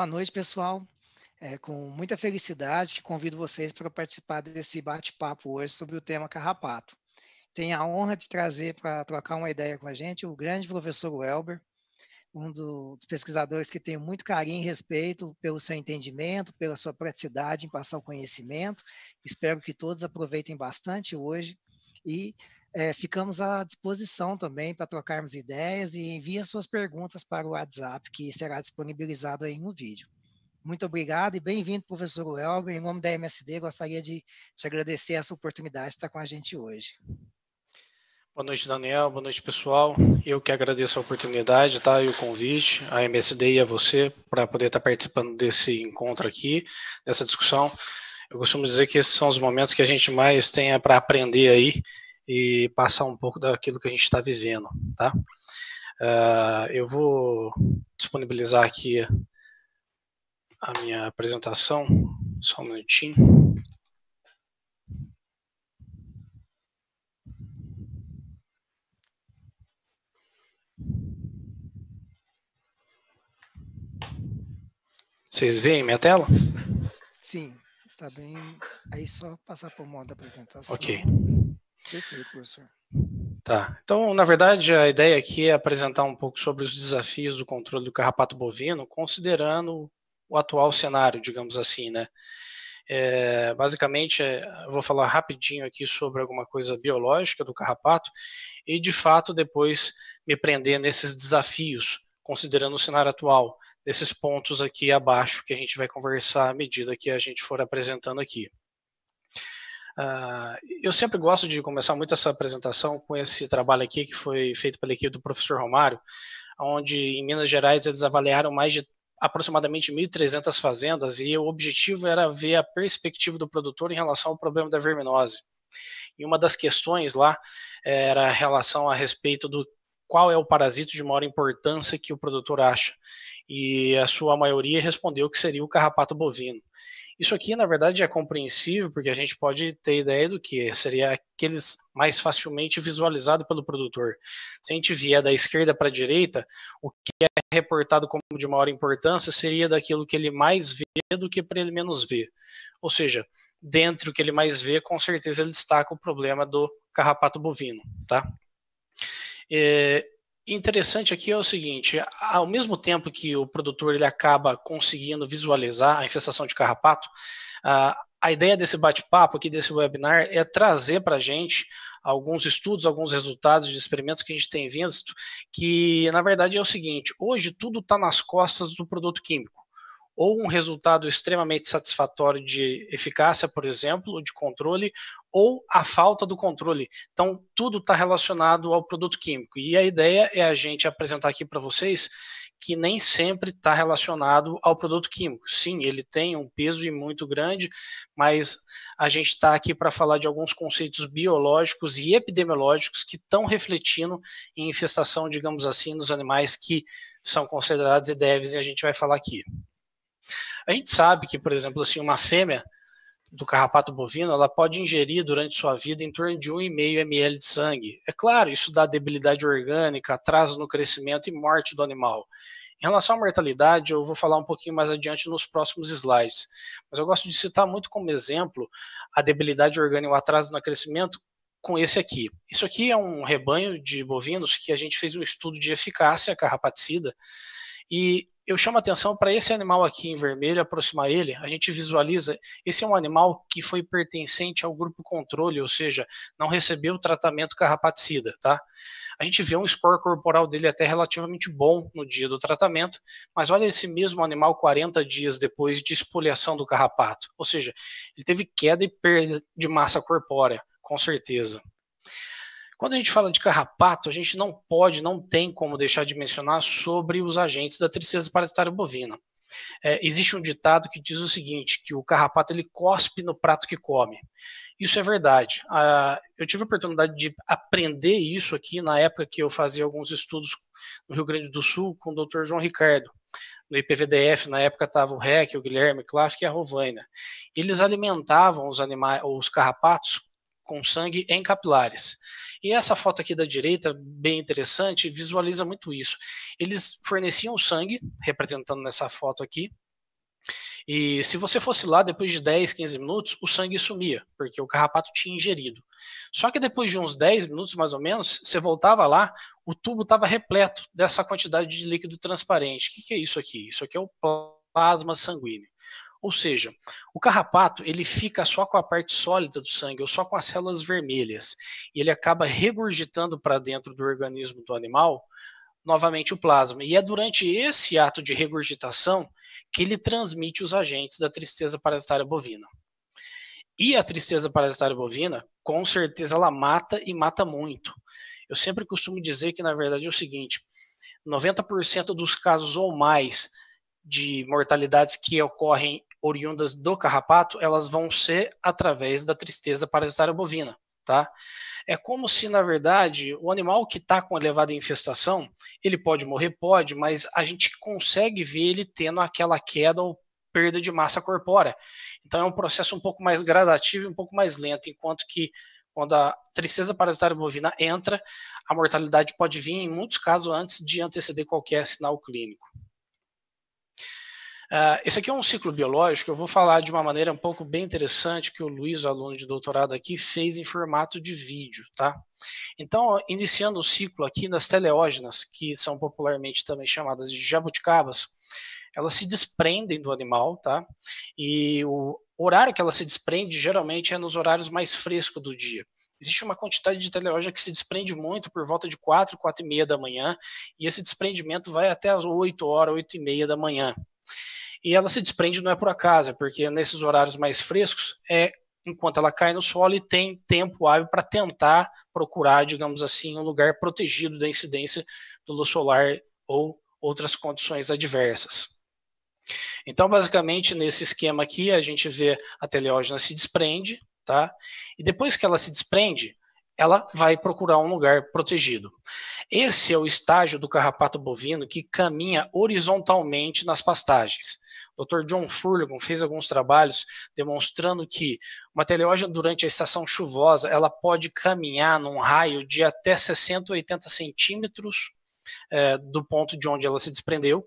Boa noite, pessoal. É com muita felicidade que convido vocês para participar desse bate-papo hoje sobre o tema carrapato. Tenho a honra de trazer para trocar uma ideia com a gente o grande professor Welber, um dos pesquisadores que tenho muito carinho e respeito pelo seu entendimento, pela sua praticidade em passar o conhecimento. Espero que todos aproveitem bastante hoje e é, ficamos à disposição também para trocarmos ideias e envie suas perguntas para o WhatsApp, que será disponibilizado aí no vídeo. Muito obrigado e bem-vindo, professor Welber. Em nome da MSD, gostaria de te agradecer essa oportunidade de estar com a gente hoje. Boa noite, Daniel. Boa noite, pessoal. Eu que agradeço a oportunidade tá, e o convite, à MSD e a você, para poder estar participando desse encontro aqui, dessa discussão. Eu costumo dizer que esses são os momentos que a gente mais tem eh, para aprender aí e passar um pouco daquilo que a gente está vivendo, tá? Uh, eu vou disponibilizar aqui a minha apresentação, só um minutinho. Vocês veem minha tela? Sim, está bem. Aí só passar para o modo da apresentação. Ok. Perfeito, professor. Tá. Então, na verdade, a ideia aqui é apresentar um pouco sobre os desafios do controle do carrapato bovino, considerando o atual cenário, digamos assim, né? É, basicamente, é, eu vou falar rapidinho aqui sobre alguma coisa biológica do carrapato e, de fato, depois me prender nesses desafios, considerando o cenário atual, desses pontos aqui abaixo que a gente vai conversar à medida que a gente for apresentando aqui. Ah, eu sempre gosto de começar muito essa apresentação com esse trabalho aqui que foi feito pela equipe do professor Romário, onde em Minas Gerais eles avaliaram mais de aproximadamente 1.300 fazendas e o objetivo era ver a perspectiva do produtor em relação ao problema da verminose. E uma das questões lá eh, era a relação a respeito do qual é o parasito de maior importância que o produtor acha. E a sua maioria respondeu que seria o carrapato bovino. Isso aqui, na verdade, é compreensível, porque a gente pode ter ideia do que seria aqueles mais facilmente visualizado pelo produtor. Se a gente vier da esquerda para a direita, o que é reportado como de maior importância seria daquilo que ele mais vê do que para ele menos vê. Ou seja, dentre o que ele mais vê, com certeza ele destaca o problema do carrapato bovino, tá? É, interessante aqui é o seguinte: ao mesmo tempo que o produtor ele acaba conseguindo visualizar a infestação de carrapato, a, a ideia desse bate-papo aqui, desse webinar, é trazer para a gente alguns estudos, alguns resultados de experimentos que a gente tem visto, que na verdade é o seguinte: hoje tudo está nas costas do produto químico ou um resultado extremamente satisfatório de eficácia, por exemplo, de controle, ou a falta do controle. Então, tudo está relacionado ao produto químico. E a ideia é a gente apresentar aqui para vocês que nem sempre está relacionado ao produto químico. Sim, ele tem um peso e muito grande, mas a gente está aqui para falar de alguns conceitos biológicos e epidemiológicos que estão refletindo em infestação, digamos assim, nos animais que são considerados e devem, e a gente vai falar aqui. A gente sabe que, por exemplo, assim, uma fêmea do carrapato bovino, ela pode ingerir durante sua vida em torno de 1,5 ml de sangue. É claro, isso dá debilidade orgânica, atraso no crescimento e morte do animal. Em relação à mortalidade, eu vou falar um pouquinho mais adiante nos próximos slides, mas eu gosto de citar muito como exemplo a debilidade orgânica, o atraso no crescimento com esse aqui. Isso aqui é um rebanho de bovinos que a gente fez um estudo de eficácia carrapaticida e eu chamo atenção para esse animal aqui em vermelho, aproximar ele, a gente visualiza, esse é um animal que foi pertencente ao grupo controle, ou seja, não recebeu tratamento carrapaticida, tá? A gente vê um score corporal dele até relativamente bom no dia do tratamento, mas olha esse mesmo animal 40 dias depois de espoliação do carrapato, ou seja, ele teve queda e perda de massa corpórea, com certeza. Quando a gente fala de carrapato, a gente não pode, não tem como deixar de mencionar sobre os agentes da tristeza parasitária bovina. É, existe um ditado que diz o seguinte, que o carrapato ele cospe no prato que come. Isso é verdade. Ah, eu tive a oportunidade de aprender isso aqui na época que eu fazia alguns estudos no Rio Grande do Sul com o Dr. João Ricardo. No IPVDF, na época, estava o REC, o Guilherme Klafk e a Rovaina. Eles alimentavam os, animais, os carrapatos com sangue em capilares. E essa foto aqui da direita, bem interessante, visualiza muito isso. Eles forneciam sangue, representando nessa foto aqui, e se você fosse lá depois de 10, 15 minutos, o sangue sumia, porque o carrapato tinha ingerido. Só que depois de uns 10 minutos, mais ou menos, você voltava lá, o tubo estava repleto dessa quantidade de líquido transparente. O que, que é isso aqui? Isso aqui é o plasma sanguíneo. Ou seja, o carrapato ele fica só com a parte sólida do sangue ou só com as células vermelhas e ele acaba regurgitando para dentro do organismo do animal novamente o plasma. E é durante esse ato de regurgitação que ele transmite os agentes da tristeza parasitária bovina. E a tristeza parasitária bovina, com certeza, ela mata e mata muito. Eu sempre costumo dizer que, na verdade, é o seguinte: 90% dos casos ou mais de mortalidades que ocorrem oriundas do carrapato, elas vão ser através da tristeza parasitária bovina, tá? É como se, na verdade, o animal que está com elevada infestação, ele pode morrer, pode, mas a gente consegue ver ele tendo aquela queda ou perda de massa corpórea. Então é um processo um pouco mais gradativo e um pouco mais lento, enquanto que quando a tristeza parasitária bovina entra, a mortalidade pode vir, em muitos casos, antes de anteceder qualquer sinal clínico. Uh, esse aqui é um ciclo biológico, eu vou falar de uma maneira um pouco bem interessante que o Luiz, aluno de doutorado aqui, fez em formato de vídeo, tá? Então, iniciando o ciclo aqui nas teleógenas, que são popularmente também chamadas de jabuticabas, elas se desprendem do animal, tá? E o horário que ela se desprende geralmente é nos horários mais frescos do dia existe uma quantidade de teleógena que se desprende muito por volta de 4, 4 e meia da manhã, e esse desprendimento vai até as 8 horas, 8 e meia da manhã. E ela se desprende não é por acaso, é porque nesses horários mais frescos é enquanto ela cai no solo e tem tempo hábil para tentar procurar, digamos assim, um lugar protegido da incidência do luz solar ou outras condições adversas. Então, basicamente, nesse esquema aqui, a gente vê a teleógena se desprende, tá? E depois que ela se desprende, ela vai procurar um lugar protegido. Esse é o estágio do carrapato bovino que caminha horizontalmente nas pastagens. O Dr. John Furlong fez alguns trabalhos demonstrando que uma teleógena durante a estação chuvosa ela pode caminhar num raio de até 60 80 centímetros é, do ponto de onde ela se desprendeu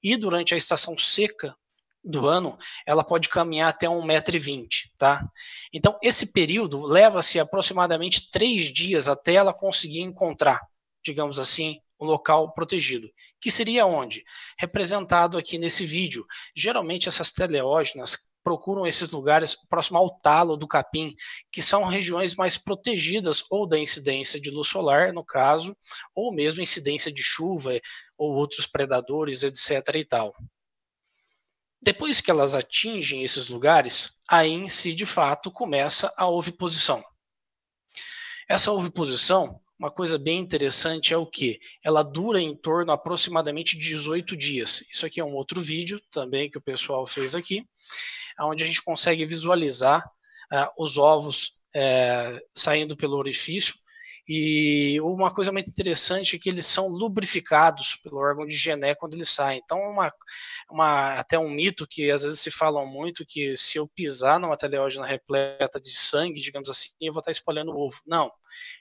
e durante a estação seca do ano, ela pode caminhar até 1,20m, tá? Então, esse período leva-se aproximadamente três dias até ela conseguir encontrar, digamos assim, um local protegido, que seria onde? Representado aqui nesse vídeo. Geralmente, essas teleógenas procuram esses lugares próximo ao talo do capim, que são regiões mais protegidas ou da incidência de luz solar, no caso, ou mesmo incidência de chuva ou outros predadores, etc. e tal. Depois que elas atingem esses lugares, aí si de fato começa a oviposição. Essa oviposição, uma coisa bem interessante é o que? Ela dura em torno aproximadamente 18 dias. Isso aqui é um outro vídeo também que o pessoal fez aqui, onde a gente consegue visualizar ah, os ovos eh, saindo pelo orifício e uma coisa muito interessante é que eles são lubrificados pelo órgão de Gené quando eles saem. Então, é uma, uma, até um mito que às vezes se falam muito que se eu pisar numa teleógena repleta de sangue, digamos assim, eu vou estar espalhando o ovo. Não,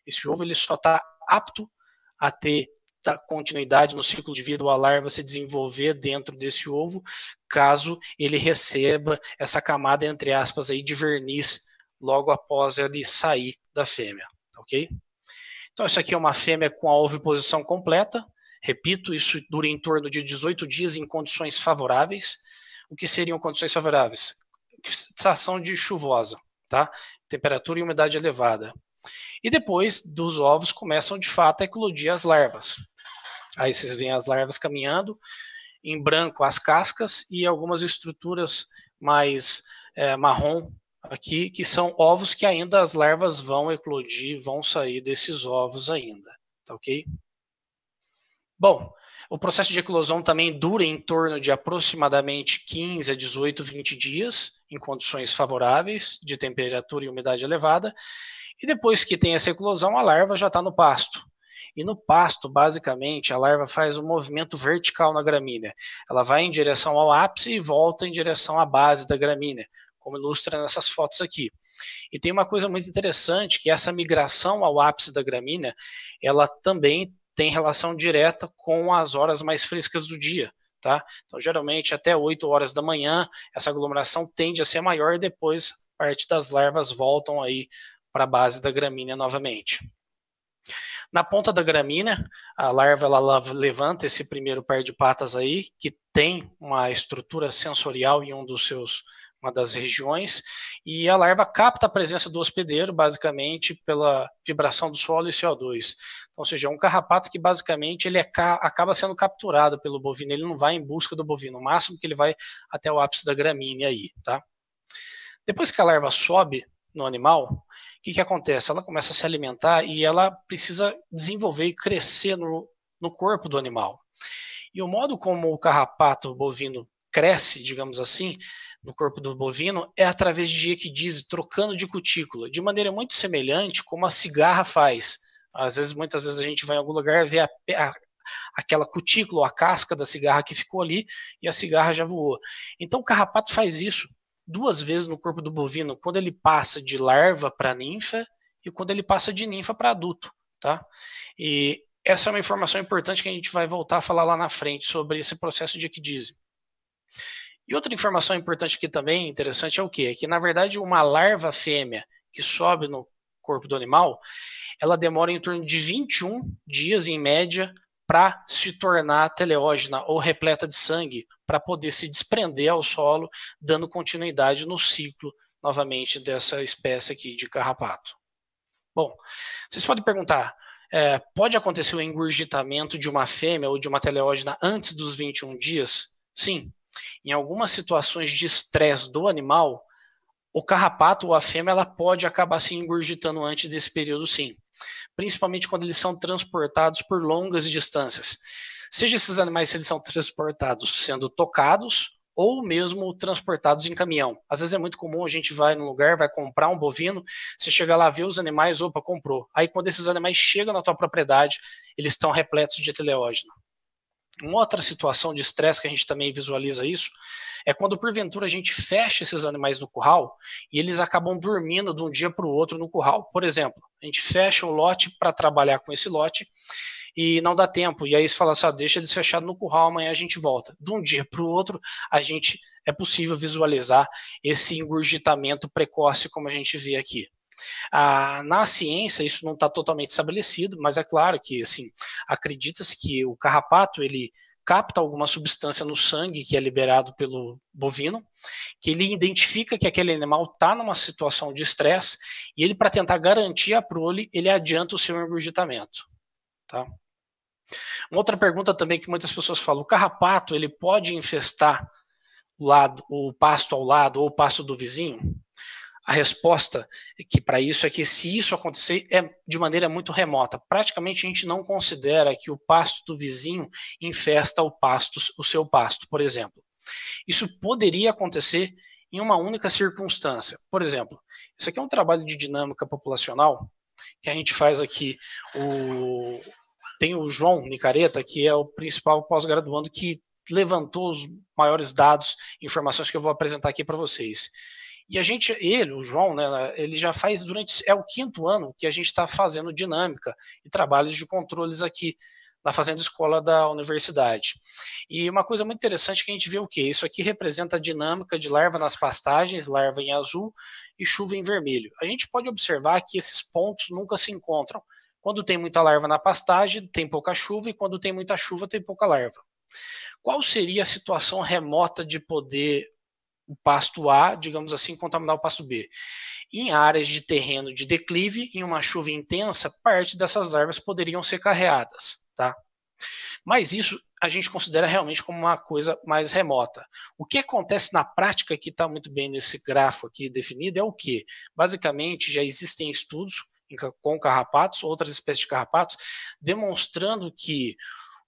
esse ovo ele só está apto a ter da tá, continuidade no ciclo de vida, a larva se desenvolver dentro desse ovo, caso ele receba essa camada, entre aspas, aí, de verniz logo após ele sair da fêmea, ok? Então, isso aqui é uma fêmea com a oviposição completa. Repito, isso dura em torno de 18 dias em condições favoráveis. O que seriam condições favoráveis? Estação de chuvosa, tá? Temperatura e umidade elevada. E depois dos ovos começam de fato a eclodir as larvas. Aí vocês veem as larvas caminhando, em branco as cascas e algumas estruturas mais é, marrom aqui, que são ovos que ainda as larvas vão eclodir, vão sair desses ovos ainda, tá ok? Bom, o processo de eclosão também dura em torno de aproximadamente 15 a 18, 20 dias, em condições favoráveis, de temperatura e umidade elevada. E depois que tem essa eclosão, a larva já está no pasto. E no pasto, basicamente, a larva faz um movimento vertical na gramínea. Ela vai em direção ao ápice e volta em direção à base da gramínea, como ilustra nessas fotos aqui. E tem uma coisa muito interessante, que essa migração ao ápice da gramínea, ela também tem relação direta com as horas mais frescas do dia. Tá? Então, geralmente, até 8 horas da manhã, essa aglomeração tende a ser maior e depois parte das larvas voltam aí para a base da gramínea novamente. Na ponta da gramínea, a larva ela levanta esse primeiro par de patas aí, que tem uma estrutura sensorial em um dos seus uma das regiões, e a larva capta a presença do hospedeiro, basicamente, pela vibração do solo e CO2. Então, ou seja, é um carrapato que basicamente ele é ca acaba sendo capturado pelo bovino, ele não vai em busca do bovino, o máximo que ele vai até o ápice da gramínea aí, tá? Depois que a larva sobe no animal, o que, que acontece? Ela começa a se alimentar e ela precisa desenvolver e crescer no, no corpo do animal. E o modo como o carrapato bovino cresce, digamos assim, no corpo do bovino é através de equidise, trocando de cutícula, de maneira muito semelhante como a cigarra faz. Às vezes, muitas vezes a gente vai em algum lugar e vê a, a, aquela cutícula, a casca da cigarra que ficou ali e a cigarra já voou. Então, o carrapato faz isso duas vezes no corpo do bovino, quando ele passa de larva para ninfa e quando ele passa de ninfa para adulto, tá? E essa é uma informação importante que a gente vai voltar a falar lá na frente sobre esse processo de equidise. E outra informação importante aqui também, é interessante, é o quê? É que, na verdade, uma larva fêmea que sobe no corpo do animal, ela demora em torno de 21 dias, em média, para se tornar teleógena ou repleta de sangue, para poder se desprender ao solo, dando continuidade no ciclo, novamente, dessa espécie aqui de carrapato. Bom, vocês podem perguntar, é, pode acontecer o engurgitamento de uma fêmea ou de uma teleógena antes dos 21 dias? Sim, em algumas situações de estresse do animal, o carrapato ou a fêmea ela pode acabar se engurgitando antes desse período, sim. Principalmente quando eles são transportados por longas distâncias. Seja esses animais se eles são transportados sendo tocados ou mesmo transportados em caminhão. Às vezes é muito comum a gente vai num lugar, vai comprar um bovino, você chega lá, vê os animais, opa, comprou. Aí quando esses animais chegam na tua propriedade, eles estão repletos de teleógeno. Uma outra situação de estresse que a gente também visualiza isso é quando porventura a gente fecha esses animais no curral e eles acabam dormindo de um dia para o outro no curral. Por exemplo, a gente fecha o lote para trabalhar com esse lote e não dá tempo. E aí você fala assim: ah, deixa eles fechados no curral, amanhã a gente volta. De um dia para o outro, a gente é possível visualizar esse engurgitamento precoce, como a gente vê aqui. Ah, na ciência, isso não está totalmente estabelecido, mas é claro que, assim, acredita-se que o carrapato, ele capta alguma substância no sangue que é liberado pelo bovino, que ele identifica que aquele animal está numa situação de estresse e ele, para tentar garantir a prole, ele adianta o seu engurgitamento. Tá? Uma outra pergunta também que muitas pessoas falam: o carrapato ele pode infestar o lado, o pasto ao lado ou o pasto do vizinho? A resposta é que para isso é que se isso acontecer é de maneira muito remota. Praticamente a gente não considera que o pasto do vizinho infesta o pasto, o seu pasto, por exemplo. Isso poderia acontecer em uma única circunstância. Por exemplo, isso aqui é um trabalho de dinâmica populacional que a gente faz aqui. O... Tem o João Nicareta, que é o principal pós-graduando que levantou os maiores dados, informações que eu vou apresentar aqui para vocês. E a gente, ele, o João, né, né, ele já faz durante, é o quinto ano que a gente está fazendo dinâmica e trabalhos de controles aqui na Fazenda Escola da Universidade. E uma coisa muito interessante é que a gente vê o que Isso aqui representa a dinâmica de larva nas pastagens, larva em azul e chuva em vermelho. A gente pode observar que esses pontos nunca se encontram. Quando tem muita larva na pastagem, tem pouca chuva, e quando tem muita chuva, tem pouca larva. Qual seria a situação remota de poder o pasto A, digamos assim, contaminar o pasto B. Em áreas de terreno de declive, em uma chuva intensa, parte dessas larvas poderiam ser carreadas, tá? Mas isso a gente considera realmente como uma coisa mais remota. O que acontece na prática, que está muito bem nesse grafo aqui definido, é o que? Basicamente, já existem estudos com carrapatos, outras espécies de carrapatos, demonstrando que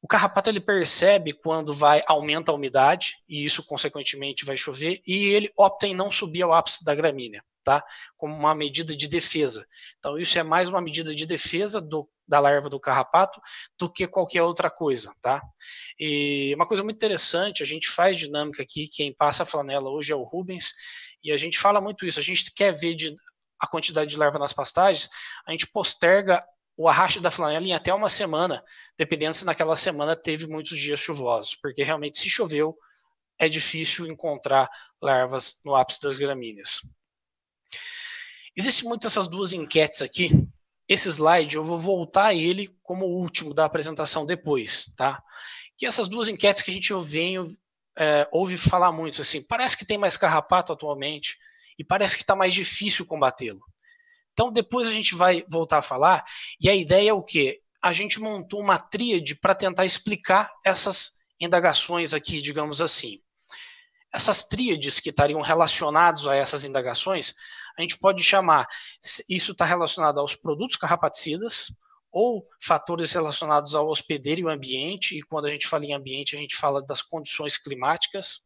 o carrapato ele percebe quando vai aumenta a umidade e isso consequentemente vai chover e ele opta em não subir ao ápice da gramínea, tá? Como uma medida de defesa. Então isso é mais uma medida de defesa do, da larva do carrapato do que qualquer outra coisa, tá? E uma coisa muito interessante, a gente faz dinâmica aqui, quem passa a flanela hoje é o Rubens e a gente fala muito isso, a gente quer ver de, a quantidade de larva nas pastagens, a gente posterga o arrasto da flanela em até uma semana, dependendo se naquela semana teve muitos dias chuvosos, porque realmente se choveu é difícil encontrar larvas no ápice das gramíneas. Existem muito essas duas enquetes aqui. Esse slide eu vou voltar a ele como último da apresentação depois, tá? Que essas duas enquetes que a gente vem, é, ouve falar muito assim, parece que tem mais carrapato atualmente e parece que está mais difícil combatê-lo. Então, depois a gente vai voltar a falar, e a ideia é o quê? A gente montou uma tríade para tentar explicar essas indagações aqui, digamos assim. Essas tríades que estariam relacionadas a essas indagações, a gente pode chamar, isso está relacionado aos produtos carrapaticidas, ou fatores relacionados ao hospedeiro e o ambiente, e quando a gente fala em ambiente, a gente fala das condições climáticas,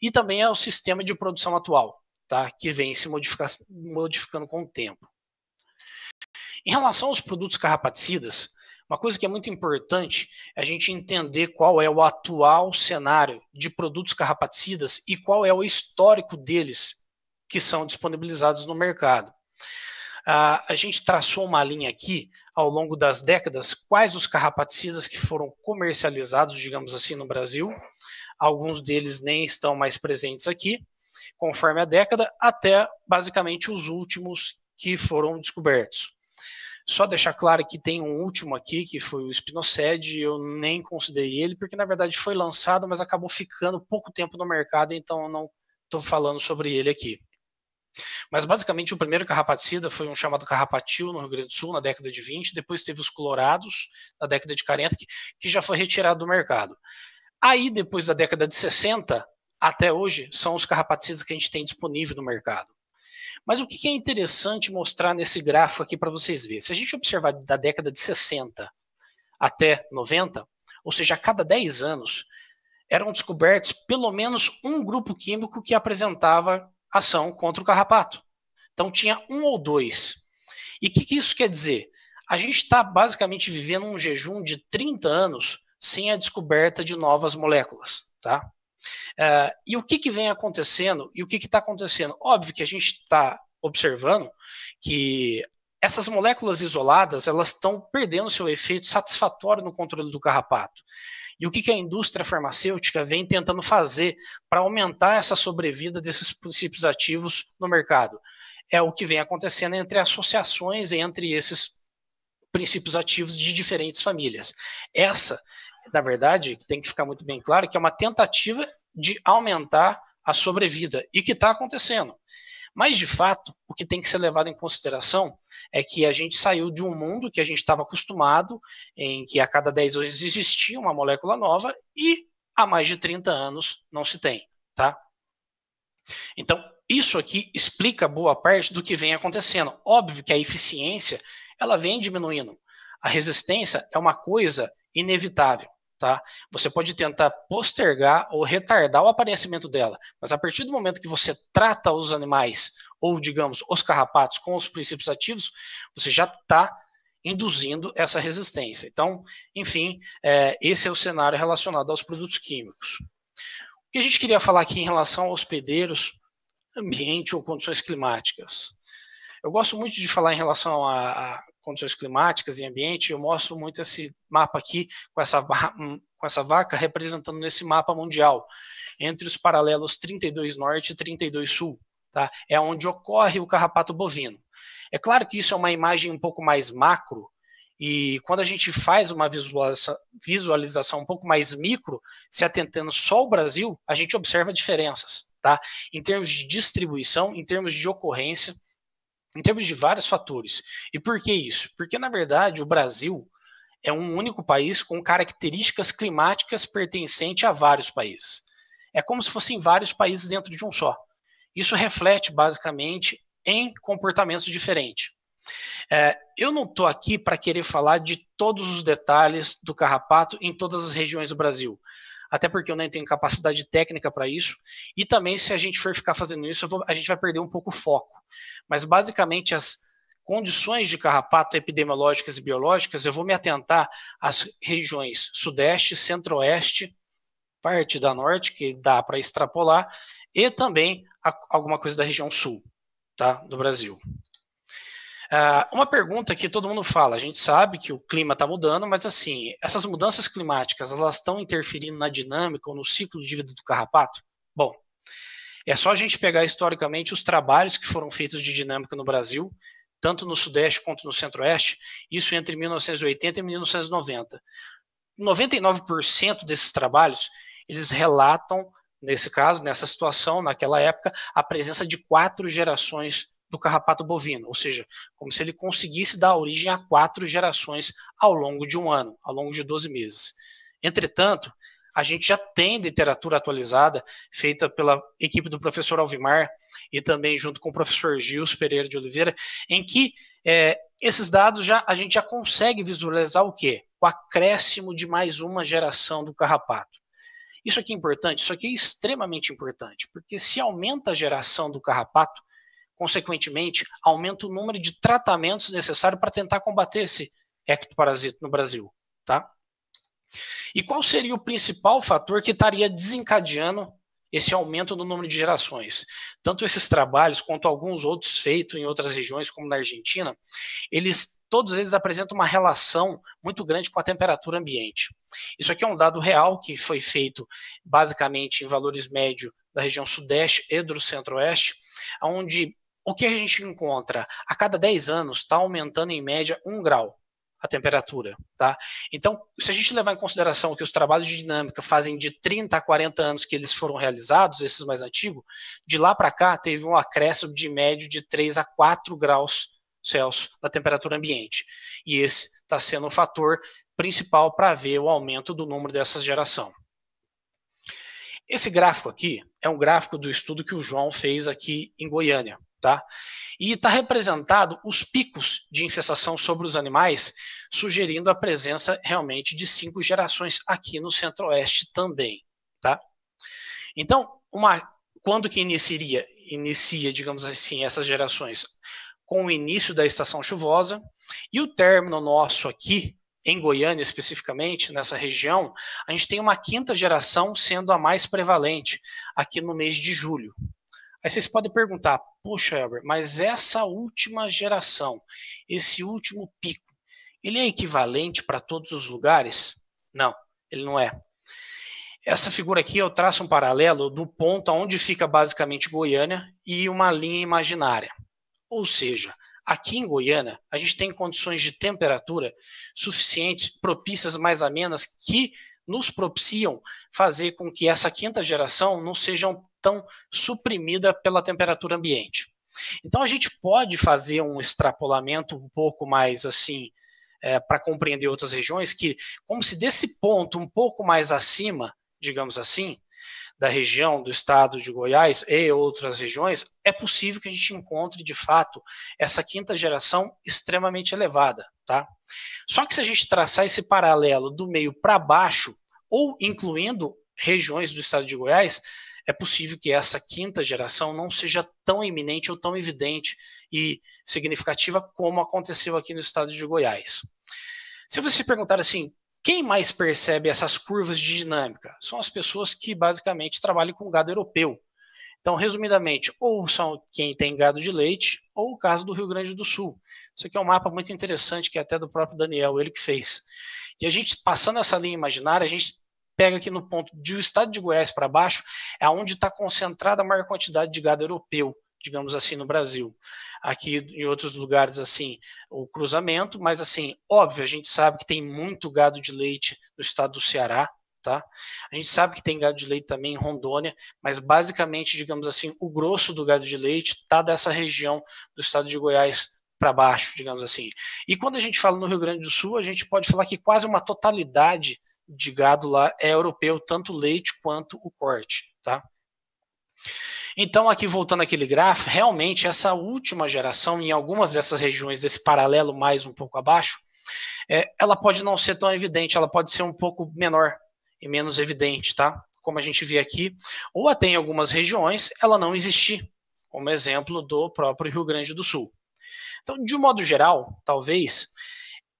e também ao sistema de produção atual, tá? que vem se modificando com o tempo. Em relação aos produtos carrapaticidas, uma coisa que é muito importante é a gente entender qual é o atual cenário de produtos carrapaticidas e qual é o histórico deles que são disponibilizados no mercado. Ah, a gente traçou uma linha aqui ao longo das décadas quais os carrapaticidas que foram comercializados, digamos assim, no Brasil. Alguns deles nem estão mais presentes aqui, conforme a década, até basicamente os últimos que foram descobertos. Só deixar claro que tem um último aqui, que foi o Spinoced, eu nem considerei ele, porque na verdade foi lançado, mas acabou ficando pouco tempo no mercado, então eu não estou falando sobre ele aqui. Mas basicamente o primeiro carrapaticida foi um chamado carrapatil no Rio Grande do Sul na década de 20, depois teve os colorados na década de 40, que, que já foi retirado do mercado. Aí depois da década de 60 até hoje são os carrapaticidas que a gente tem disponível no mercado. Mas o que é interessante mostrar nesse gráfico aqui para vocês verem? Se a gente observar da década de 60 até 90, ou seja, a cada 10 anos, eram descobertos pelo menos um grupo químico que apresentava ação contra o carrapato. Então tinha um ou dois. E o que, que isso quer dizer? A gente está basicamente vivendo um jejum de 30 anos sem a descoberta de novas moléculas. Tá? Uh, e o que, que vem acontecendo e o que está acontecendo? Óbvio que a gente está observando que essas moléculas isoladas elas estão perdendo seu efeito satisfatório no controle do carrapato. E o que, a indústria farmacêutica vem tentando fazer para aumentar essa sobrevida desses princípios ativos no mercado? É o que vem acontecendo entre associações entre esses princípios ativos de diferentes famílias. Essa, na verdade, tem que ficar muito bem claro que é uma tentativa de aumentar a sobrevida e que está acontecendo. Mas, de fato, o que tem que ser levado em consideração é que a gente saiu de um mundo que a gente estava acostumado, em que a cada 10 anos existia uma molécula nova, e há mais de 30 anos não se tem. Tá? Então, isso aqui explica boa parte do que vem acontecendo. Óbvio que a eficiência ela vem diminuindo. A resistência é uma coisa inevitável tá? Você pode tentar postergar ou retardar o aparecimento dela, mas a partir do momento que você trata os animais, ou digamos, os carrapatos com os princípios ativos, você já está induzindo essa resistência. Então, enfim, é, esse é o cenário relacionado aos produtos químicos. O que a gente queria falar aqui em relação aos hospedeiros, ambiente ou condições climáticas? Eu gosto muito de falar em relação a, a condições climáticas e ambiente, eu mostro muito esse mapa aqui com essa, hum, com essa vaca representando nesse mapa mundial, entre os paralelos 32 norte e 32 sul, tá? É onde ocorre o carrapato bovino. É claro que isso é uma imagem um pouco mais macro, e quando a gente faz uma visualização um pouco mais micro, se atentando só ao Brasil, a gente observa diferenças, tá? Em termos de distribuição, em termos de ocorrência, em termos de vários fatores. E por que isso? Porque, na verdade, o Brasil é um único país com características climáticas pertencente a vários países. É como se fossem vários países dentro de um só. Isso reflete, basicamente, em comportamentos diferentes. É, eu não estou aqui para querer falar de todos os detalhes do carrapato em todas as regiões do Brasil, até porque eu nem tenho capacidade técnica para isso. E também, se a gente for ficar fazendo isso, vou, a gente vai perder um pouco o foco. Mas, basicamente, as condições de carrapato epidemiológicas e biológicas, eu vou me atentar às regiões sudeste, centro-oeste, parte da norte, que dá para extrapolar, e também a, alguma coisa da região sul tá, do Brasil. Ah, uma pergunta que todo mundo fala, a gente sabe que o clima está mudando, mas assim, essas mudanças climáticas, elas estão interferindo na dinâmica ou no ciclo de vida do carrapato? Bom, é só a gente pegar historicamente os trabalhos que foram feitos de dinâmica no Brasil, tanto no Sudeste quanto no Centro-Oeste, isso entre 1980 e 1990. 99% desses trabalhos, eles relatam, nesse caso, nessa situação, naquela época, a presença de quatro gerações do carrapato bovino, ou seja, como se ele conseguisse dar origem a quatro gerações ao longo de um ano, ao longo de 12 meses. Entretanto, a gente já tem literatura atualizada feita pela equipe do professor Alvimar e também junto com o professor Gils Pereira de Oliveira, em que é, esses dados já a gente já consegue visualizar o quê? O acréscimo de mais uma geração do carrapato. Isso aqui é importante, isso aqui é extremamente importante, porque se aumenta a geração do carrapato, Consequentemente, aumenta o número de tratamentos necessários para tentar combater esse ectoparasito no Brasil. Tá? E qual seria o principal fator que estaria desencadeando esse aumento no número de gerações? Tanto esses trabalhos quanto alguns outros feitos em outras regiões, como na Argentina, eles todos eles apresentam uma relação muito grande com a temperatura ambiente. Isso aqui é um dado real que foi feito basicamente em valores médios da região sudeste e do centro-oeste, onde o que a gente encontra? A cada 10 anos está aumentando em média 1 grau a temperatura, tá? Então, se a gente levar em consideração que os trabalhos de dinâmica fazem de 30 a 40 anos que eles foram realizados, esses mais antigos, de lá para cá teve um acréscimo de médio de 3 a 4 graus Celsius da temperatura ambiente. E esse está sendo o fator principal para ver o aumento do número dessa geração. Esse gráfico aqui é um gráfico do estudo que o João fez aqui em Goiânia, Tá? E está representado os picos de infestação sobre os animais, sugerindo a presença realmente de cinco gerações aqui no Centro-Oeste também. Tá? Então, uma, quando que iniciaria, inicia, digamos assim, essas gerações? Com o início da estação chuvosa e o término nosso aqui, em Goiânia especificamente, nessa região, a gente tem uma quinta geração sendo a mais prevalente aqui no mês de julho, Aí vocês podem perguntar, poxa, Elber, mas essa última geração, esse último pico, ele é equivalente para todos os lugares? Não, ele não é. Essa figura aqui eu traço um paralelo do ponto onde fica basicamente Goiânia e uma linha imaginária. Ou seja, aqui em Goiânia a gente tem condições de temperatura suficientes, propícias mais amenas, que nos propiciam fazer com que essa quinta geração não sejam tão suprimida pela temperatura ambiente. Então a gente pode fazer um extrapolamento um pouco mais assim é, para compreender outras regiões que, como se desse ponto um pouco mais acima, digamos assim, da região do estado de Goiás e outras regiões, é possível que a gente encontre de fato essa quinta geração extremamente elevada, tá? Só que se a gente traçar esse paralelo do meio para baixo ou incluindo regiões do estado de Goiás, é possível que essa quinta geração não seja tão iminente ou tão evidente e significativa como aconteceu aqui no estado de Goiás. Se você perguntar assim, quem mais percebe essas curvas de dinâmica? São as pessoas que basicamente trabalham com gado europeu. Então, resumidamente, ou são quem tem gado de leite, ou o caso do Rio Grande do Sul. Isso aqui é um mapa muito interessante, que é até do próprio Daniel, ele que fez. E a gente, passando essa linha imaginária, a gente pega aqui no ponto do estado de Goiás para baixo, é onde está concentrada a maior quantidade de gado europeu, digamos assim, no Brasil. Aqui em outros lugares, assim, o cruzamento, mas assim, óbvio, a gente sabe que tem muito gado de leite no estado do Ceará, tá? A gente sabe que tem gado de leite também em Rondônia, mas basicamente, digamos assim, o grosso do gado de leite está dessa região do estado de Goiás para baixo, digamos assim. E quando a gente fala no Rio Grande do Sul, a gente pode falar que quase uma totalidade de gado lá é europeu, tanto leite quanto o corte, tá? Então, aqui voltando aquele gráfico, realmente essa última geração, em algumas dessas regiões desse paralelo mais um pouco abaixo, é, ela pode não ser tão evidente, ela pode ser um pouco menor e menos evidente, tá? Como a gente vê aqui, ou até em algumas regiões ela não existir, como exemplo do próprio Rio Grande do Sul. Então, de um modo geral, talvez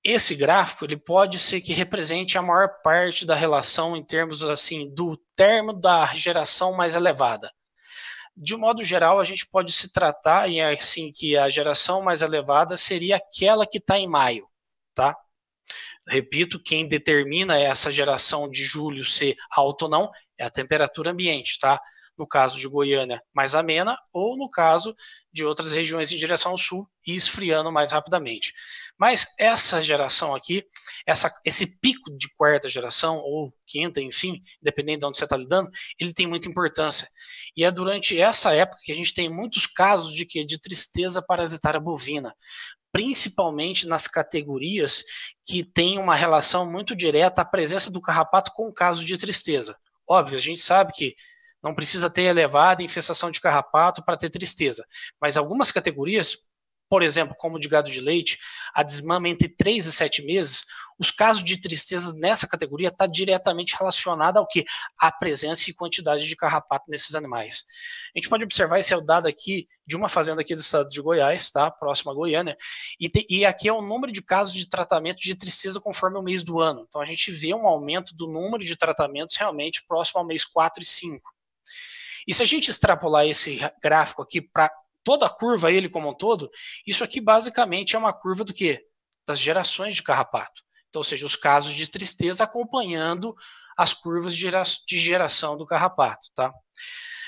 esse gráfico ele pode ser que represente a maior parte da relação em termos assim do termo da geração mais elevada. De um modo geral, a gente pode se tratar em é assim que a geração mais elevada seria aquela que está em maio, tá? Repito, quem determina essa geração de julho ser alta ou não é a temperatura ambiente, tá? no caso de Goiânia, mais amena, ou no caso de outras regiões em direção ao sul e esfriando mais rapidamente. Mas essa geração aqui, essa, esse pico de quarta geração, ou quinta, enfim, dependendo de onde você está lidando, ele tem muita importância. E é durante essa época que a gente tem muitos casos de, que, de tristeza parasitária bovina principalmente nas categorias que têm uma relação muito direta à presença do carrapato com o caso de tristeza. Óbvio, a gente sabe que não precisa ter elevada infestação de carrapato para ter tristeza. Mas algumas categorias, por exemplo, como de gado de leite, a desmama entre 3 e 7 meses, os casos de tristeza nessa categoria está diretamente relacionado ao que? A presença e quantidade de carrapato nesses animais. A gente pode observar, esse é o dado aqui de uma fazenda aqui do estado de Goiás, tá? Próxima a Goiânia, e, te, e aqui é o número de casos de tratamento de tristeza conforme o mês do ano. Então a gente vê um aumento do número de tratamentos realmente próximo ao mês 4 e 5. E se a gente extrapolar esse gráfico aqui para toda a curva, ele como um todo, isso aqui basicamente é uma curva do quê? Das gerações de carrapato. Então, ou seja, os casos de tristeza acompanhando as curvas de geração do carrapato, tá?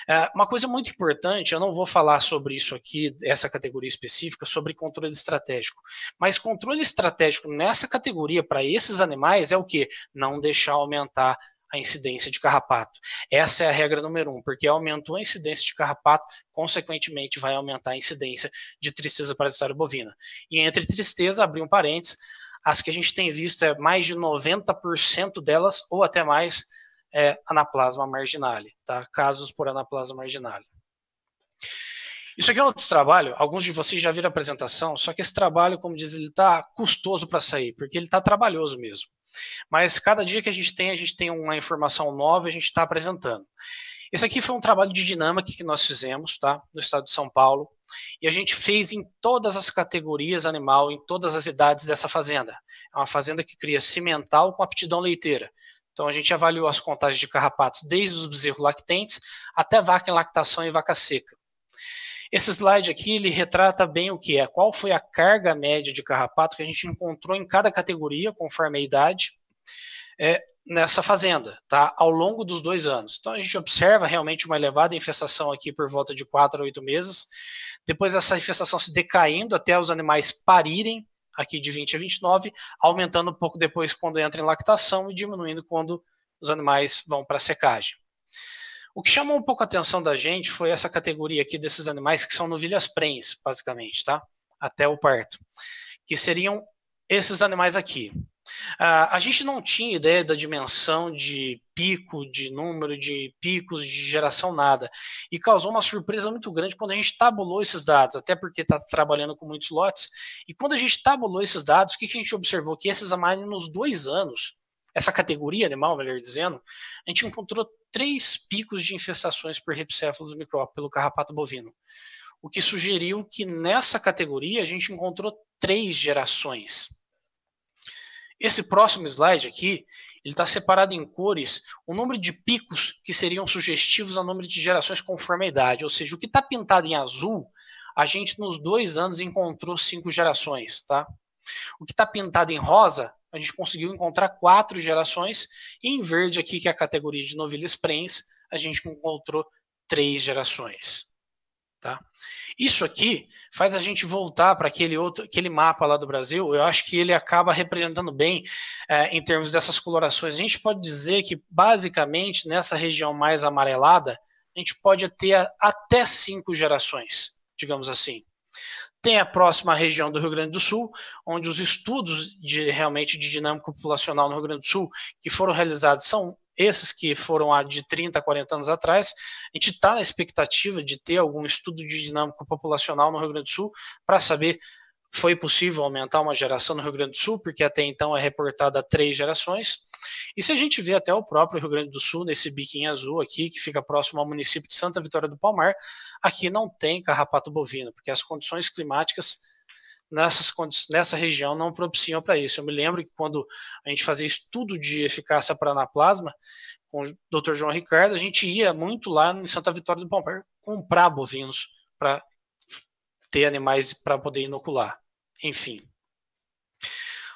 É, uma coisa muito importante, eu não vou falar sobre isso aqui, essa categoria específica, sobre controle estratégico, mas controle estratégico nessa categoria para esses animais é o que? Não deixar aumentar a incidência de carrapato. Essa é a regra número um, porque aumentou a incidência de carrapato, consequentemente vai aumentar a incidência de tristeza parasitária bovina. E entre tristeza, abri um parênteses, as que a gente tem visto é mais de 90% delas, ou até mais, é anaplasma marginale, tá? casos por anaplasma marginale. Isso aqui é outro trabalho, alguns de vocês já viram a apresentação, só que esse trabalho, como diz, ele está custoso para sair, porque ele está trabalhoso mesmo. Mas cada dia que a gente tem, a gente tem uma informação nova, a gente está apresentando. Esse aqui foi um trabalho de dinâmica que nós fizemos, tá? No estado de São Paulo. E a gente fez em todas as categorias animal, em todas as idades dessa fazenda. É uma fazenda que cria cimental com aptidão leiteira. Então a gente avaliou as contagens de carrapatos desde os bezerros lactentes até vaca em lactação e vaca seca. Esse slide aqui ele retrata bem o que é, qual foi a carga média de carrapato que a gente encontrou em cada categoria, conforme a idade, é, nessa fazenda, tá? Ao longo dos dois anos. Então a gente observa realmente uma elevada infestação aqui por volta de quatro a oito meses. Depois essa infestação se decaindo até os animais parirem aqui de 20 a 29, aumentando um pouco depois quando entra em lactação e diminuindo quando os animais vão para a secagem. O que chamou um pouco a atenção da gente foi essa categoria aqui desses animais que são novilhas prens, basicamente, tá? Até o parto, que seriam esses animais aqui. Uh, a gente não tinha ideia da dimensão de pico, de número de picos, de geração, nada. E causou uma surpresa muito grande quando a gente tabulou esses dados, até porque está trabalhando com muitos lotes. E quando a gente tabulou esses dados, o que, que a gente observou? Que esses animais, nos dois anos, essa categoria animal, melhor dizendo, a gente encontrou três picos de infestações por Rhipcephalus microp pelo carrapato bovino, o que sugeriu que nessa categoria a gente encontrou três gerações. Esse próximo slide aqui, ele está separado em cores o número de picos que seriam sugestivos a número de gerações conforme a idade, ou seja, o que está pintado em azul, a gente nos dois anos encontrou cinco gerações, tá? O que está pintado em rosa a gente conseguiu encontrar quatro gerações, e em verde aqui, que é a categoria de novilhas prens, a gente encontrou três gerações. Tá? Isso aqui faz a gente voltar para aquele outro, aquele mapa lá do Brasil. Eu acho que ele acaba representando bem é, em termos dessas colorações. A gente pode dizer que basicamente nessa região mais amarelada a gente pode ter a, até cinco gerações, digamos assim, tem a próxima região do Rio Grande do Sul, onde os estudos de realmente de dinâmica populacional no Rio Grande do Sul que foram realizados são esses que foram há de 30, 40 anos atrás, a gente está na expectativa de ter algum estudo de dinâmica populacional no Rio Grande do Sul para saber foi possível aumentar uma geração no Rio Grande do Sul, porque até então é reportada três gerações. E se a gente vê até o próprio Rio Grande do Sul, nesse biquinho azul aqui, que fica próximo ao município de Santa Vitória do Palmar, aqui não tem carrapato bovino, porque as condições climáticas nessas, nessa região não propiciam para isso. Eu me lembro que quando a gente fazia estudo de eficácia para anaplasma, com o Dr. João Ricardo, a gente ia muito lá em Santa Vitória do Palmar comprar bovinos para ter animais para poder inocular. Enfim.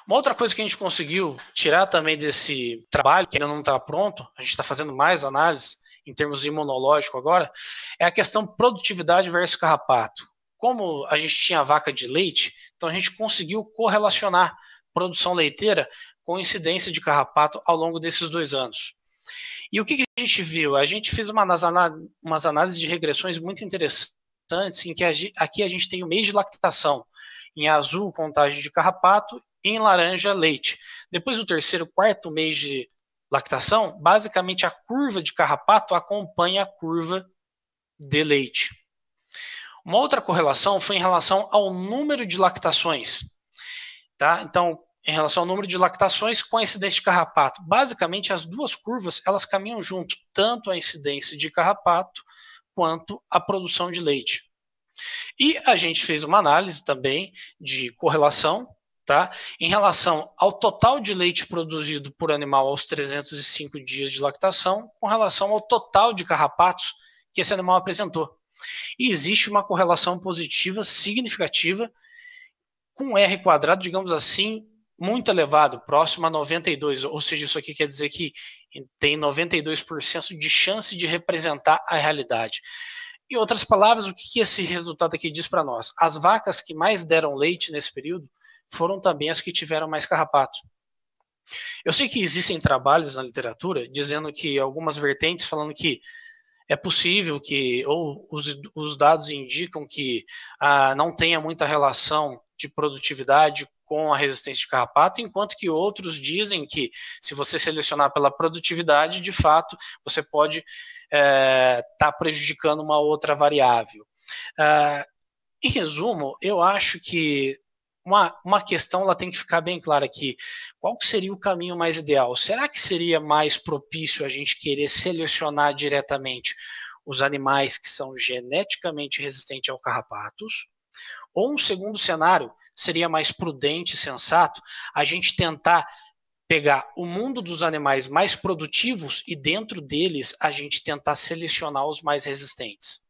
Uma outra coisa que a gente conseguiu tirar também desse trabalho, que ainda não está pronto, a gente está fazendo mais análise em termos imunológico agora, é a questão produtividade versus carrapato. Como a gente tinha vaca de leite, então a gente conseguiu correlacionar produção leiteira com incidência de carrapato ao longo desses dois anos. E o que, que a gente viu? A gente fez uma, umas análises de regressões muito interessantes interessantes, em que aqui a gente tem o mês de lactação. Em azul, contagem de carrapato, em laranja, leite. Depois do terceiro, quarto mês de lactação, basicamente a curva de carrapato acompanha a curva de leite. Uma outra correlação foi em relação ao número de lactações. Tá? Então, em relação ao número de lactações com a incidência de carrapato. Basicamente, as duas curvas elas caminham junto, tanto a incidência de carrapato quanto à produção de leite. E a gente fez uma análise também de correlação tá? em relação ao total de leite produzido por animal aos 305 dias de lactação, com relação ao total de carrapatos que esse animal apresentou. E existe uma correlação positiva significativa com R quadrado, digamos assim, muito elevado, próximo a 92, ou seja, isso aqui quer dizer que tem 92% de chance de representar a realidade. Em outras palavras, o que esse resultado aqui diz para nós? As vacas que mais deram leite nesse período foram também as que tiveram mais carrapato. Eu sei que existem trabalhos na literatura dizendo que algumas vertentes falando que é possível que, ou os, os dados indicam que ah, não tenha muita relação de produtividade com a resistência de carrapato, enquanto que outros dizem que se você selecionar pela produtividade, de fato, você pode estar é, tá prejudicando uma outra variável. É, em resumo, eu acho que uma, uma questão ela tem que ficar bem clara aqui. Qual seria o caminho mais ideal? Será que seria mais propício a gente querer selecionar diretamente os animais que são geneticamente resistentes ao carrapatos? Ou um segundo cenário, seria mais prudente e sensato a gente tentar pegar o mundo dos animais mais produtivos e dentro deles a gente tentar selecionar os mais resistentes.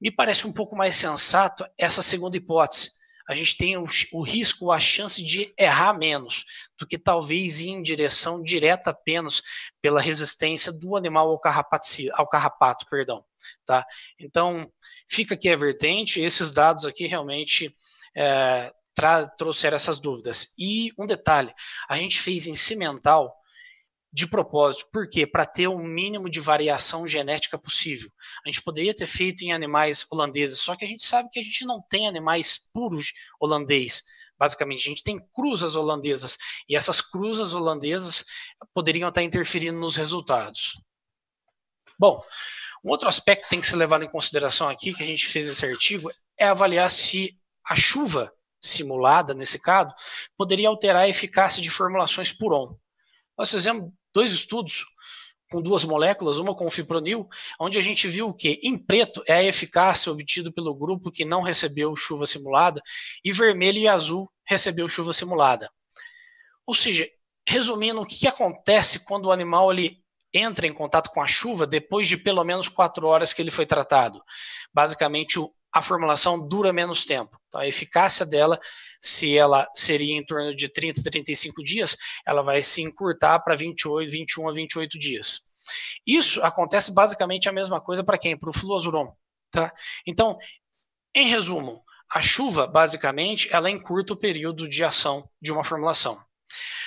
Me parece um pouco mais sensato essa segunda hipótese. A gente tem o, o risco, a chance de errar menos do que talvez ir em direção direta apenas pela resistência do animal ao, ao carrapato, perdão. Tá? Então, fica aqui a vertente. Esses dados aqui realmente é, trouxeram essas dúvidas. E um detalhe, a gente fez em cimental de propósito, por quê? Para ter o mínimo de variação genética possível. A gente poderia ter feito em animais holandeses, só que a gente sabe que a gente não tem animais puros holandês. Basicamente, a gente tem cruzas holandesas e essas cruzas holandesas poderiam estar interferindo nos resultados. Bom, um outro aspecto que tem que ser levado em consideração aqui, que a gente fez esse artigo, é avaliar se a chuva simulada, nesse caso, poderia alterar a eficácia de formulações por on. Nós fizemos dois estudos com duas moléculas, uma com o fipronil, onde a gente viu que em preto é a eficácia obtida pelo grupo que não recebeu chuva simulada e vermelho e azul recebeu chuva simulada. Ou seja, resumindo, o que, que acontece quando o animal ele entra em contato com a chuva depois de pelo menos quatro horas que ele foi tratado? Basicamente, o a formulação dura menos tempo. Então, a eficácia dela, se ela seria em torno de 30, 35 dias, ela vai se encurtar para 28, 21 a 28 dias. Isso acontece basicamente a mesma coisa para quem? Para o fluazuron, Tá? Então, em resumo, a chuva, basicamente, ela encurta o período de ação de uma formulação.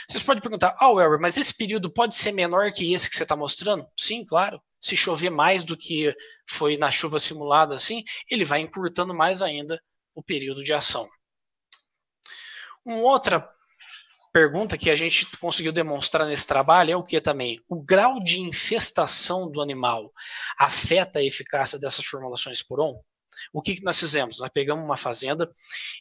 Vocês podem perguntar, ah, oh, Weber, mas esse período pode ser menor que esse que você está mostrando? Sim, claro se chover mais do que foi na chuva simulada assim, ele vai encurtando mais ainda o período de ação. Uma outra pergunta que a gente conseguiu demonstrar nesse trabalho é o que também? O grau de infestação do animal afeta a eficácia dessas formulações por on? O que, que nós fizemos? Nós pegamos uma fazenda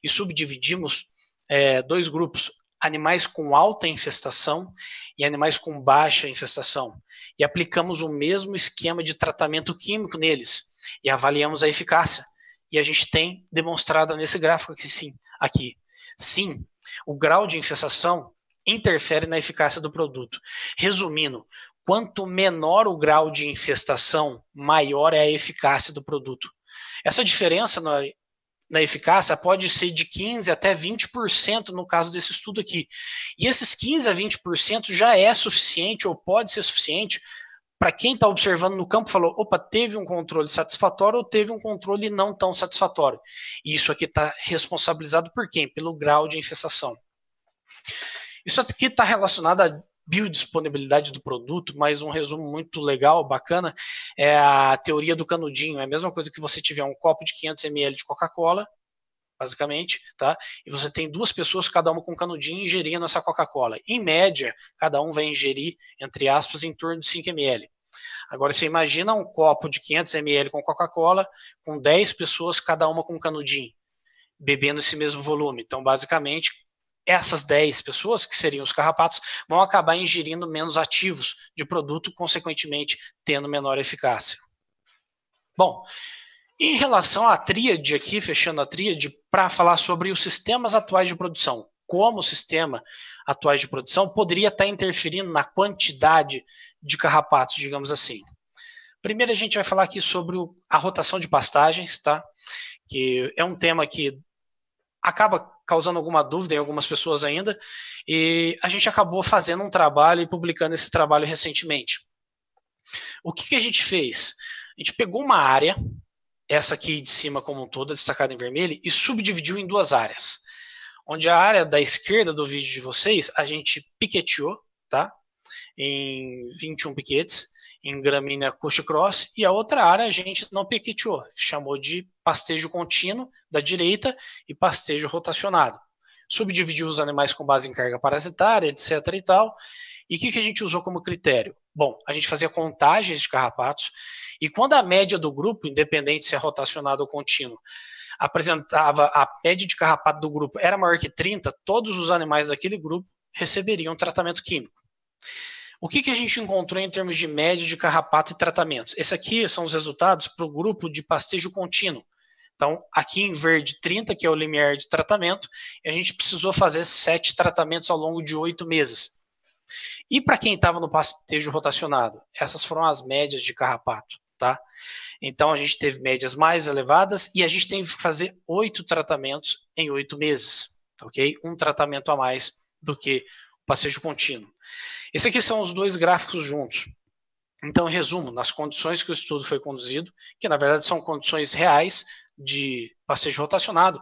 e subdividimos é, dois grupos, animais com alta infestação e animais com baixa infestação. E aplicamos o mesmo esquema de tratamento químico neles e avaliamos a eficácia. E a gente tem demonstrado nesse gráfico que sim, aqui. Sim, o grau de infestação interfere na eficácia do produto. Resumindo, quanto menor o grau de infestação, maior é a eficácia do produto. Essa diferença na na eficácia pode ser de 15% até 20% no caso desse estudo aqui. E esses 15% a 20% já é suficiente ou pode ser suficiente para quem está observando no campo falou, opa, teve um controle satisfatório ou teve um controle não tão satisfatório. E isso aqui está responsabilizado por quem? Pelo grau de infestação. Isso aqui está relacionado a biodisponibilidade do produto, mas um resumo muito legal, bacana, é a teoria do canudinho. É a mesma coisa que você tiver um copo de 500 ml de Coca-Cola, basicamente, tá? E você tem duas pessoas, cada uma com um canudinho, ingerindo essa Coca-Cola. Em média, cada um vai ingerir, entre aspas, em torno de 5 ml. Agora, você imagina um copo de 500 ml com Coca-Cola, com 10 pessoas, cada uma com um canudinho, bebendo esse mesmo volume. Então, basicamente, essas 10 pessoas, que seriam os carrapatos, vão acabar ingerindo menos ativos de produto, consequentemente tendo menor eficácia. Bom, em relação à tríade aqui, fechando a tríade, para falar sobre os sistemas atuais de produção, como o sistema atual de produção poderia estar tá interferindo na quantidade de carrapatos, digamos assim. Primeiro a gente vai falar aqui sobre a rotação de pastagens, tá? Que é um tema que acaba causando alguma dúvida em algumas pessoas ainda, e a gente acabou fazendo um trabalho e publicando esse trabalho recentemente. O que, que a gente fez? A gente pegou uma área, essa aqui de cima como um todo, destacada em vermelho, e subdividiu em duas áreas. Onde a área da esquerda do vídeo de vocês, a gente piqueteou, tá? Em 21 piquetes em gramínea cross e a outra área a gente não piqueteou, chamou de pastejo contínuo da direita e pastejo rotacionado. Subdividiu os animais com base em carga parasitária, etc. e tal. E o que, que a gente usou como critério? Bom, a gente fazia contagens de carrapatos, e quando a média do grupo, independente se é rotacionado ou contínuo, apresentava a média de carrapato do grupo era maior que 30, todos os animais daquele grupo receberiam tratamento químico. O que, que a gente encontrou em termos de média de carrapato e tratamentos? Esse aqui são os resultados para o grupo de pastejo contínuo. Então, aqui em verde, 30, que é o limiar de tratamento, e a gente precisou fazer sete tratamentos ao longo de oito meses. E para quem estava no pastejo rotacionado, essas foram as médias de carrapato, tá? Então, a gente teve médias mais elevadas e a gente teve que fazer oito tratamentos em oito meses, tá ok? Um tratamento a mais do que passeio contínuo. Esse aqui são os dois gráficos juntos. Então, em resumo, nas condições que o estudo foi conduzido, que na verdade são condições reais de passeio rotacionado,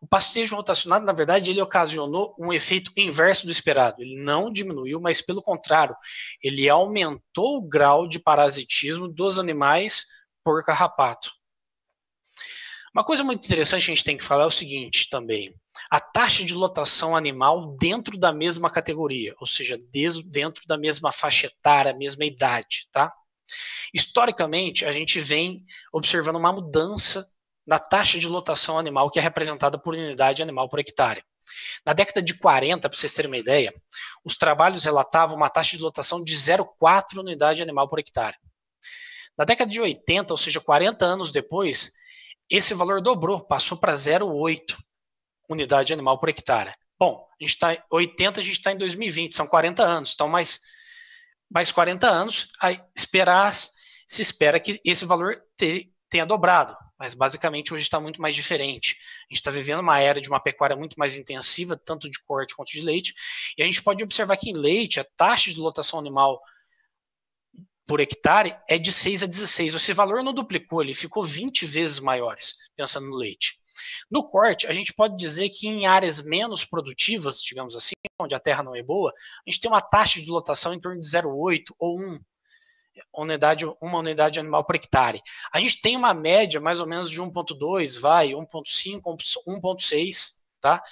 o passeio rotacionado, na verdade, ele ocasionou um efeito inverso do esperado. Ele não diminuiu, mas pelo contrário, ele aumentou o grau de parasitismo dos animais por carrapato. Uma coisa muito interessante que a gente tem que falar é o seguinte também a taxa de lotação animal dentro da mesma categoria, ou seja, dentro da mesma faixa etária, mesma idade, tá? Historicamente, a gente vem observando uma mudança na taxa de lotação animal que é representada por unidade animal por hectare. Na década de 40, para vocês terem uma ideia, os trabalhos relatavam uma taxa de lotação de 0,4 unidade animal por hectare. Na década de 80, ou seja, 40 anos depois, esse valor dobrou, passou para 0,8 unidade animal por hectare. Bom, a gente está 80, a gente está em 2020, são 40 anos, então mais, mais 40 anos, a esperar, se espera que esse valor te, tenha dobrado, mas basicamente hoje está muito mais diferente. A gente está vivendo uma era de uma pecuária muito mais intensiva, tanto de corte quanto de leite, e a gente pode observar que em leite a taxa de lotação animal por hectare é de 6 a 16. Esse valor não duplicou, ele ficou 20 vezes maiores, pensando no leite. No corte, a gente pode dizer que em áreas menos produtivas, digamos assim, onde a terra não é boa, a gente tem uma taxa de lotação em torno de 0,8 ou 1 unidade, uma unidade animal por hectare. A gente tem uma média mais ou menos de 1,2, vai, 1,5, 1,6, tá?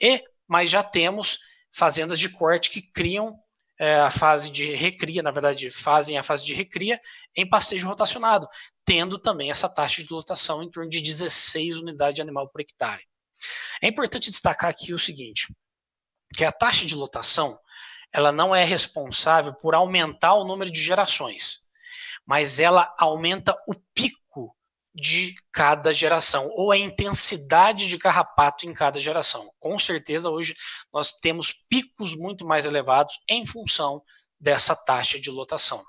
E, mas já temos fazendas de corte que criam é, a fase de recria, na verdade, fazem a fase de recria em pastejo rotacionado, tendo também essa taxa de lotação em torno de 16 unidades de animal por hectare. É importante destacar aqui o seguinte, que a taxa de lotação ela não é responsável por aumentar o número de gerações, mas ela aumenta o pico de cada geração, ou a intensidade de carrapato em cada geração. Com certeza, hoje nós temos picos muito mais elevados em função dessa taxa de lotação.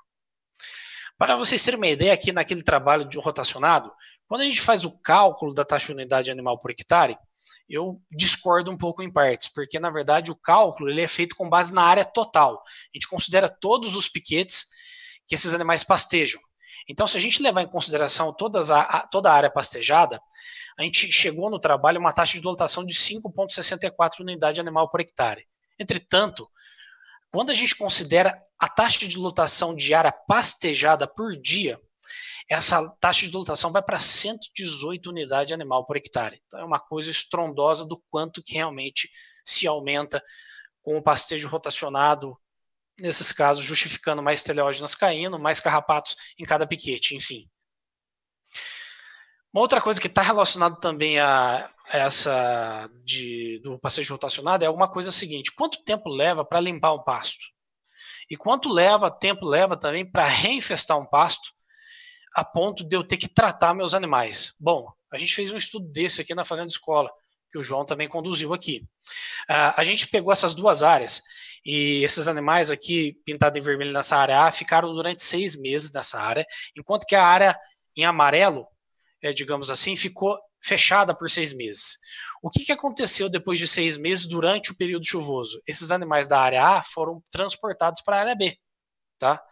Para vocês terem uma ideia, aqui naquele trabalho de rotacionado, quando a gente faz o cálculo da taxa de unidade animal por hectare, eu discordo um pouco em partes, porque na verdade o cálculo ele é feito com base na área total. A gente considera todos os piquetes que esses animais pastejam. Então, se a gente levar em consideração todas a, a toda a área pastejada, a gente chegou no trabalho uma taxa de lotação de 5,64 unidade animal por hectare. Entretanto, quando a gente considera a taxa de lotação diária pastejada por dia, essa taxa de lotação vai para 118 unidades animal por hectare. Então é uma coisa estrondosa do quanto que realmente se aumenta com o pastejo rotacionado, nesses casos justificando mais teleógenas caindo, mais carrapatos em cada piquete, enfim. Uma outra coisa que está relacionada também a essa de, do passeio rotacionado é alguma coisa seguinte: quanto tempo leva para limpar um pasto? E quanto leva tempo leva também para reinfestar um pasto a ponto de eu ter que tratar meus animais? Bom, a gente fez um estudo desse aqui na Fazenda Escola, que o João também conduziu aqui. Uh, a gente pegou essas duas áreas e esses animais aqui, pintados em vermelho nessa área A, ficaram durante seis meses nessa área, enquanto que a área em amarelo, é, digamos assim, ficou fechada por seis meses. O que, que aconteceu depois de seis meses durante o período chuvoso? Esses animais da área A foram transportados para a área B. Tá?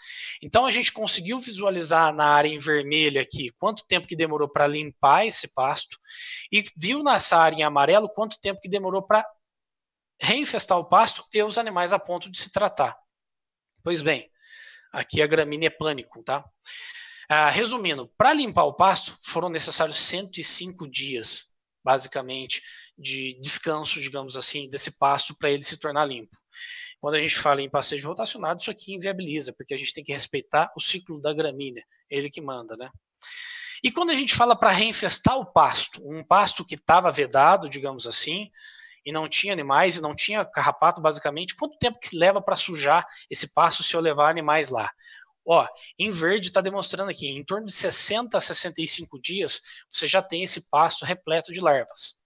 Então a gente conseguiu visualizar na área em vermelho aqui quanto tempo que demorou para limpar esse pasto e viu nessa área em amarelo quanto tempo que demorou para reinfestar o pasto e os animais a ponto de se tratar. Pois bem, aqui a gramínea é pânico, tá? Ah, resumindo, para limpar o pasto foram necessários 105 dias, basicamente, de descanso, digamos assim, desse pasto para ele se tornar limpo. Quando a gente fala em passeio rotacionado, isso aqui inviabiliza, porque a gente tem que respeitar o ciclo da gramínea, ele que manda, né? E quando a gente fala para reinfestar o pasto, um pasto que estava vedado, digamos assim, e não tinha animais e não tinha carrapato, basicamente, quanto tempo que leva para sujar esse pasto se eu levar animais lá? Ó, em verde está demonstrando aqui, em torno de 60 a 65 dias, você já tem esse pasto repleto de larvas.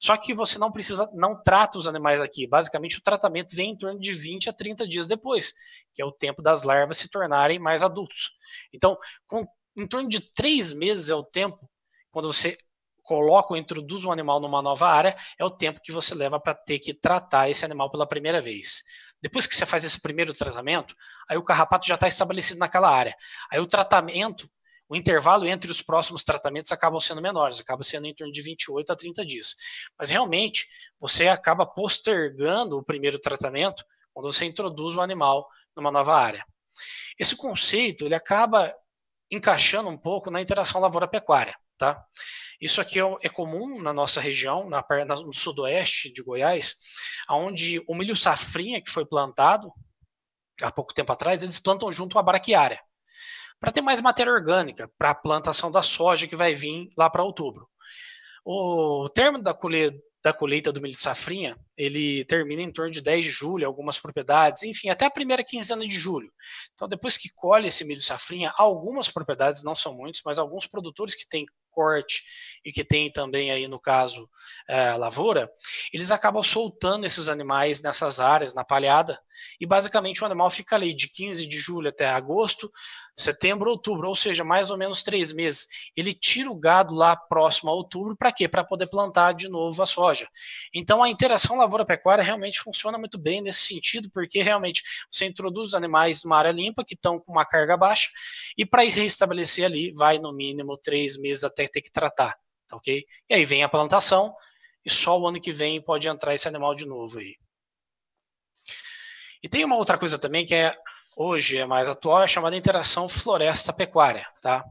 Só que você não precisa, não trata os animais aqui. Basicamente, o tratamento vem em torno de 20 a 30 dias depois, que é o tempo das larvas se tornarem mais adultos. Então, com, em torno de três meses é o tempo, quando você coloca ou introduz um animal numa nova área, é o tempo que você leva para ter que tratar esse animal pela primeira vez. Depois que você faz esse primeiro tratamento, aí o carrapato já está estabelecido naquela área. Aí o tratamento, o intervalo entre os próximos tratamentos acabam sendo menores, acaba sendo em torno de 28 a 30 dias. Mas realmente, você acaba postergando o primeiro tratamento quando você introduz o animal numa nova área. Esse conceito, ele acaba encaixando um pouco na interação lavoura-pecuária, tá? Isso aqui é, é, comum na nossa região, na, no sudoeste de Goiás, onde o milho safrinha que foi plantado há pouco tempo atrás, eles plantam junto a braquiária, para ter mais matéria orgânica para a plantação da soja que vai vir lá para outubro. O término da colheita da colheita do milho de safrinha, ele termina em torno de 10 de julho, algumas propriedades, enfim, até a primeira quinzena de julho. Então, depois que colhe esse milho de safrinha, algumas propriedades, não são muitos, mas alguns produtores que têm corte e que tem também aí no caso é, lavoura, eles acabam soltando esses animais nessas áreas, na palhada, e basicamente o animal fica ali de 15 de julho até agosto, setembro, outubro, ou seja, mais ou menos três meses. Ele tira o gado lá próximo a outubro, para quê? Para poder plantar de novo a soja. Então a interação lavoura-pecuária realmente funciona muito bem nesse sentido, porque realmente você introduz os animais numa área limpa, que estão com uma carga baixa, e para restabelecer ali, vai no mínimo três meses até ter que tratar, tá ok? E aí vem a plantação, e só o ano que vem pode entrar esse animal de novo aí. E tem uma outra coisa também que é hoje é mais atual é chamada interação floresta-pecuária. Tá?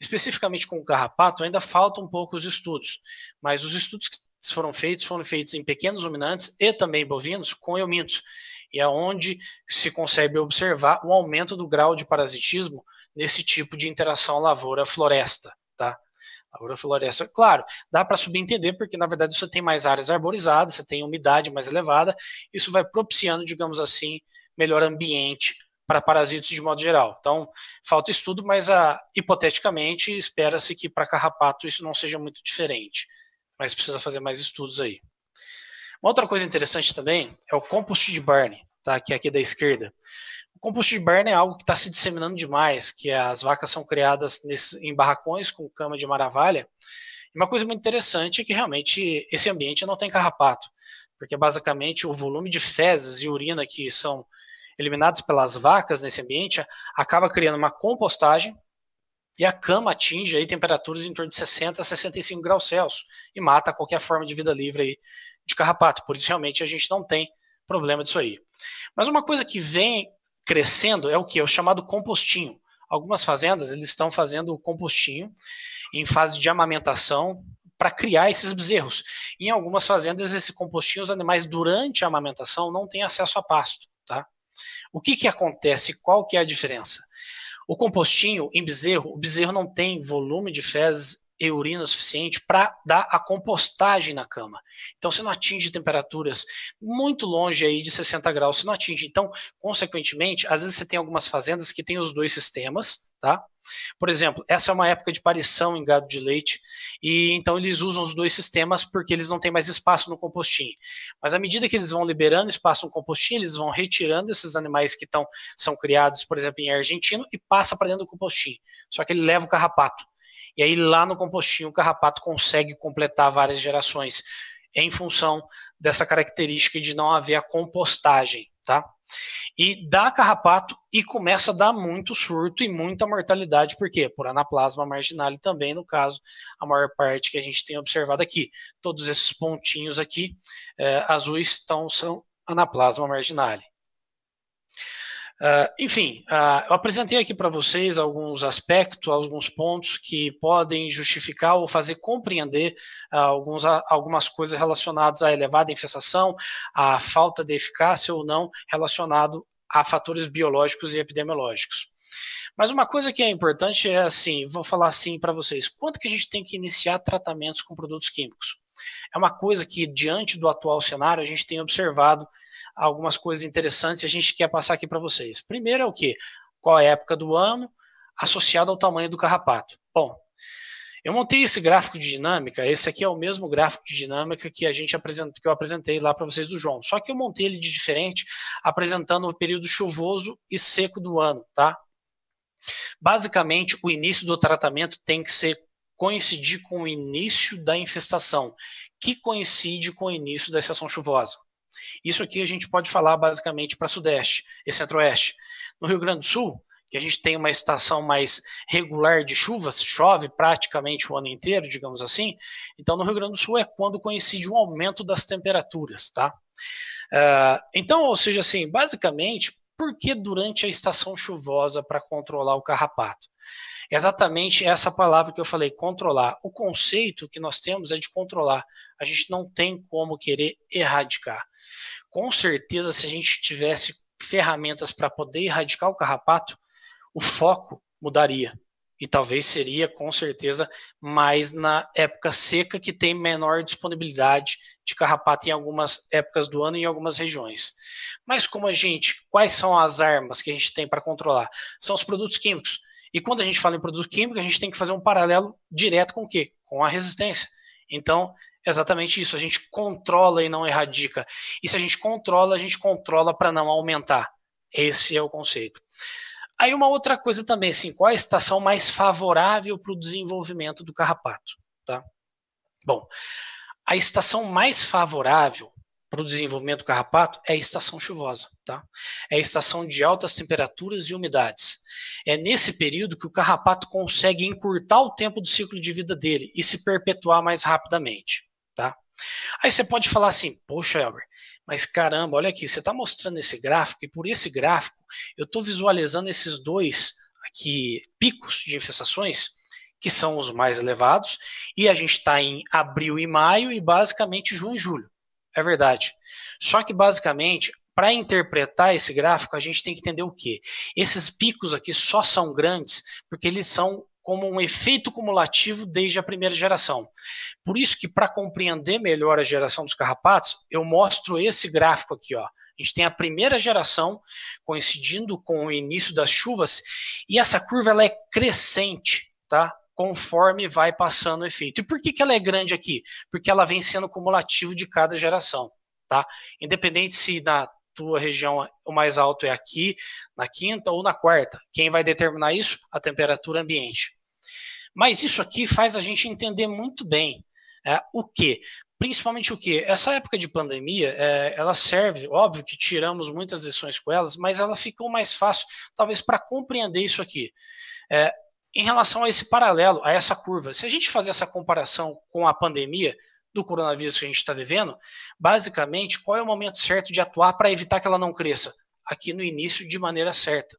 Especificamente com o carrapato, ainda faltam um poucos estudos, mas os estudos que foram feitos foram feitos em pequenos ruminantes e também bovinos com eumintos, e é onde se consegue observar o aumento do grau de parasitismo nesse tipo de interação lavoura-floresta. Tá? Lavoura floresta, claro, dá para subentender, porque na verdade você tem mais áreas arborizadas, você tem umidade mais elevada, isso vai propiciando, digamos assim, melhor ambiente para parasitos de modo geral. Então, falta estudo, mas a, ah, hipoteticamente espera-se que para carrapato isso não seja muito diferente, mas precisa fazer mais estudos aí. Uma outra coisa interessante também é o compost de barn, tá? que é aqui da esquerda. O compost de barn é algo que está se disseminando demais, que é, as vacas são criadas nesse, em barracões com cama de maravalha, e uma coisa muito interessante é que realmente esse ambiente não tem carrapato, porque basicamente o volume de fezes e urina que são eliminados pelas vacas nesse ambiente, acaba criando uma compostagem e a cama atinge aí temperaturas em torno de 60 a 65 graus Celsius e mata qualquer forma de vida livre aí de carrapato. Por isso, realmente, a gente não tem problema disso aí. Mas uma coisa que vem crescendo é o que? É o chamado compostinho. Algumas fazendas eles estão fazendo o compostinho em fase de amamentação para criar esses bezerros. Em algumas fazendas, esse compostinho, os animais, durante a amamentação, não têm acesso a pasto. Tá? O que, que acontece? Qual que é a diferença? O compostinho em bezerro, o bezerro não tem volume de fezes e urina suficiente para dar a compostagem na cama. Então, você não atinge temperaturas muito longe aí de 60 graus, se não atinge. Então, consequentemente, às vezes você tem algumas fazendas que têm os dois sistemas, tá? Por exemplo, essa é uma época de parição em gado de leite, e então eles usam os dois sistemas porque eles não têm mais espaço no compostinho. Mas à medida que eles vão liberando espaço no compostinho, eles vão retirando esses animais que tão, são criados, por exemplo, em argentino, e passa para dentro do compostinho. Só que ele leva o carrapato. E aí lá no compostinho o carrapato consegue completar várias gerações em função dessa característica de não haver a compostagem, tá? E dá carrapato e começa a dar muito surto e muita mortalidade, por quê? Por anaplasma marginale também, no caso, a maior parte que a gente tem observado aqui. Todos esses pontinhos aqui é, azuis estão, são anaplasma marginale. Uh, enfim, uh, eu apresentei aqui para vocês alguns aspectos, alguns pontos que podem justificar ou fazer compreender uh, alguns, algumas coisas relacionadas à elevada infestação, à falta de eficácia ou não relacionado a fatores biológicos e epidemiológicos. Mas uma coisa que é importante é assim, vou falar assim para vocês, quanto que a gente tem que iniciar tratamentos com produtos químicos? É uma coisa que diante do atual cenário a gente tem observado algumas coisas interessantes que a gente quer passar aqui para vocês. Primeiro é o que? Qual é a época do ano associado ao tamanho do carrapato? Bom, eu montei esse gráfico de dinâmica, esse aqui é o mesmo gráfico de dinâmica que a gente apresenta, que eu apresentei lá para vocês do João, só que eu montei ele de diferente, apresentando o período chuvoso e seco do ano, tá? Basicamente, o início do tratamento tem que ser coincidir com o início da infestação, que coincide com o início da estação chuvosa. Isso aqui a gente pode falar basicamente para Sudeste e Centro-Oeste. No Rio Grande do Sul, que a gente tem uma estação mais regular de chuvas, chove praticamente o ano inteiro, digamos assim. Então, no Rio Grande do Sul é quando coincide um aumento das temperaturas, tá? Uh, então, ou seja, assim, basicamente, por que durante a estação chuvosa para controlar o carrapato? exatamente essa palavra que eu falei, controlar. O conceito que nós temos é de controlar. A gente não tem como querer erradicar. Com certeza, se a gente tivesse ferramentas para poder erradicar o carrapato, o foco mudaria. E talvez seria, com certeza, mais na época seca, que tem menor disponibilidade de carrapato em algumas épocas do ano e em algumas regiões. Mas como a gente, quais são as armas que a gente tem para controlar? São os produtos químicos e quando a gente fala em produto químico, a gente tem que fazer um paralelo direto com o quê? Com a resistência. Então, exatamente isso. A gente controla e não erradica. E se a gente controla, a gente controla para não aumentar. Esse é o conceito. Aí uma outra coisa também, assim, qual a estação mais favorável para o desenvolvimento do carrapato? Tá? Bom, a estação mais favorável para o desenvolvimento do carrapato é a estação chuvosa, tá? É a estação de altas temperaturas e umidades. É nesse período que o carrapato consegue encurtar o tempo do ciclo de vida dele e se perpetuar mais rapidamente, tá? Aí você pode falar assim, poxa, Elber, mas caramba, olha aqui, você está mostrando esse gráfico e por esse gráfico eu estou visualizando esses dois aqui picos de infestações que são os mais elevados e a gente está em abril e maio e basicamente junho e julho. É verdade. Só que basicamente, para interpretar esse gráfico, a gente tem que entender o quê? Esses picos aqui só são grandes porque eles são como um efeito cumulativo desde a primeira geração. Por isso que para compreender melhor a geração dos carrapatos, eu mostro esse gráfico aqui, ó. A gente tem a primeira geração coincidindo com o início das chuvas e essa curva ela é crescente, tá? conforme vai passando o efeito. E por que, que ela é grande aqui? Porque ela vem sendo cumulativo de cada geração. Tá? Independente se na tua região o mais alto é aqui, na quinta ou na quarta. Quem vai determinar isso? A temperatura ambiente. Mas isso aqui faz a gente entender muito bem é, o que, principalmente o que. Essa época de pandemia, é, ela serve, óbvio que tiramos muitas lições com elas, mas ela ficou mais fácil, talvez, para compreender isso aqui. É, em relação a esse paralelo, a essa curva. Se a gente fazer essa comparação com a pandemia do coronavírus que a gente está vivendo, basicamente, qual é o momento certo de atuar para evitar que ela não cresça? Aqui no início, de maneira certa.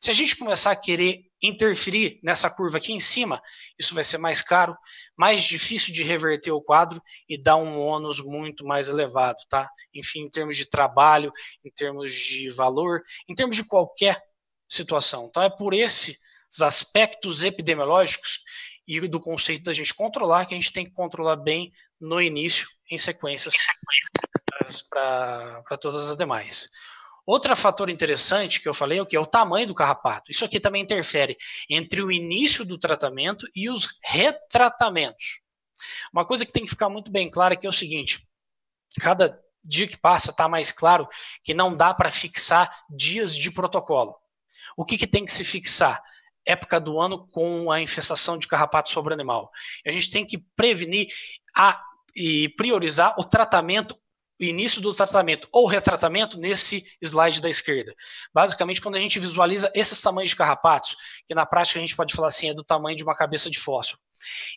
Se a gente começar a querer interferir nessa curva aqui em cima, isso vai ser mais caro, mais difícil de reverter o quadro e dar um ônus muito mais elevado, tá? Enfim, em termos de trabalho, em termos de valor, em termos de qualquer situação. Então é por esse dos aspectos epidemiológicos e do conceito da gente controlar, que a gente tem que controlar bem no início, em sequências para todas as demais. Outro fator interessante que eu falei é o que é o tamanho do carrapato. Isso aqui também interfere entre o início do tratamento e os retratamentos. Uma coisa que tem que ficar muito bem clara aqui é, é o seguinte: cada dia que passa está mais claro que não dá para fixar dias de protocolo. O que, que tem que se fixar? época do ano com a infestação de carrapato sobre animal. A gente tem que prevenir a, e priorizar o tratamento o início do tratamento ou retratamento nesse slide da esquerda. Basicamente, quando a gente visualiza esses tamanhos de carrapatos, que na prática a gente pode falar assim, é do tamanho de uma cabeça de fósforo,